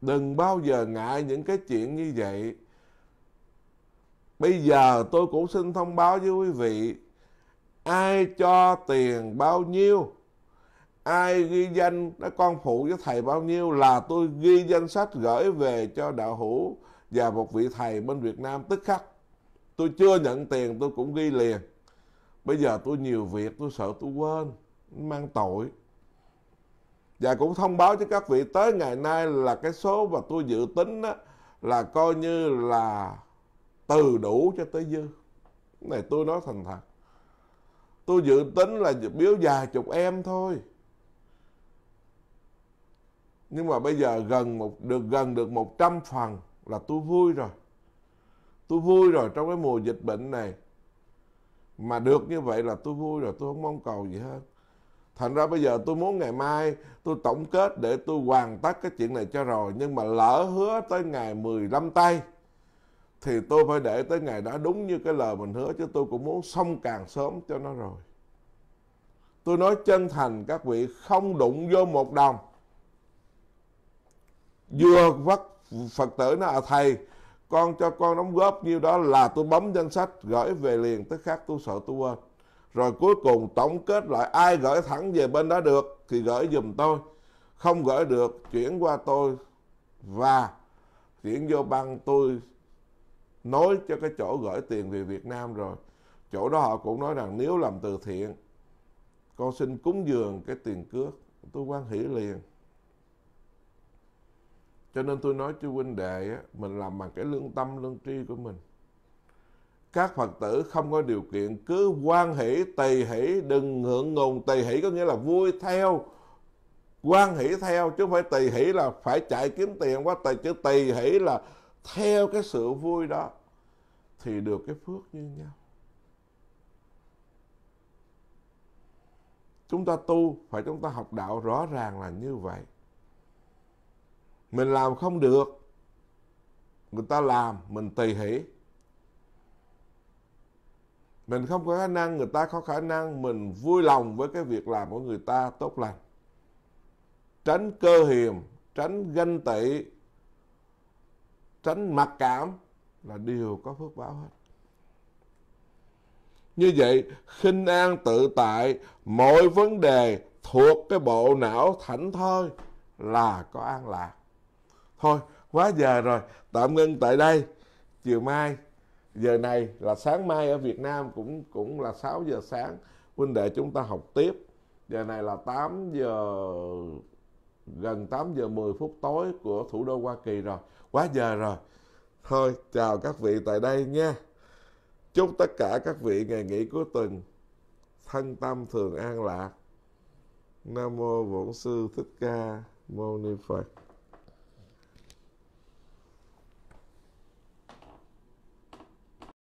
đừng bao giờ ngại những cái chuyện như vậy bây giờ tôi cũng xin thông báo với quý vị ai cho tiền bao nhiêu ai ghi danh nó con phụ với thầy bao nhiêu là tôi ghi danh sách gửi về cho đạo hữu và một vị thầy bên Việt Nam tức khắc tôi chưa nhận tiền tôi cũng ghi liền bây giờ tôi nhiều việc tôi sợ tôi quên mang tội và cũng thông báo cho các vị tới ngày nay là cái số mà tôi dự tính đó, là coi như là từ đủ cho tới dư này tôi nói thành thật tôi dự tính là biếu vài chục em thôi nhưng mà bây giờ gần một được gần được 100 phần là tôi vui rồi tôi vui rồi trong cái mùa dịch bệnh này mà được như vậy là tôi vui rồi tôi không mong cầu gì hết thành ra bây giờ tôi muốn ngày mai tôi tổng kết để tôi hoàn tất cái chuyện này cho rồi nhưng mà lỡ hứa tới ngày 15 tây thì tôi phải để tới ngày đó đúng như cái lời mình hứa chứ tôi cũng muốn xong càng sớm cho nó rồi tôi nói chân thành các vị không đụng vô một đồng vừa vắt phật tử nó à thầy con cho con đóng góp nhiêu đó là tôi bấm danh sách gửi về liền tới khác tôi sợ tôi quên rồi cuối cùng tổng kết lại ai gửi thẳng về bên đó được thì gửi dùm tôi không gửi được chuyển qua tôi và chuyển vô băng tôi nói cho cái chỗ gửi tiền về Việt Nam rồi chỗ đó họ cũng nói rằng nếu làm từ thiện con xin cúng dường cái tiền cước tôi quan hỷ liền cho nên tôi nói cho huynh đệ mình làm bằng cái lương tâm lương tri của mình các phật tử không có điều kiện cứ quan hỷ tỳ hỷ đừng hưởng ngùng tỳ hỷ có nghĩa là vui theo quan hỷ theo chứ không phải tỳ hỷ là phải chạy kiếm tiền quá tỳ chữ tỳ hỷ là theo cái sự vui đó thì được cái phước như nhau chúng ta tu phải chúng ta học đạo rõ ràng là như vậy mình làm không được người ta làm mình tùy hỷ mình không có khả năng người ta có khả năng mình vui lòng với cái việc làm của người ta tốt lành tránh cơ hiềm tránh ganh tị tránh mặc cảm là điều có phước báo hết như vậy khinh an tự tại mọi vấn đề thuộc cái bộ não thảnh thơi là có an lạc thôi quá giờ rồi tạm ngưng tại đây chiều mai giờ này là sáng mai ở Việt Nam cũng cũng là 6 giờ sáng huynh đệ chúng ta học tiếp giờ này là 8 giờ gần 8 giờ 10 phút tối của thủ đô Hoa Kỳ rồi quá giờ rồi thôi chào các vị tại đây nha chúc tất cả các vị ngày nghỉ cuối tuần thân tâm thường an lạc nam mô bổn sư thích ca mâu ni phật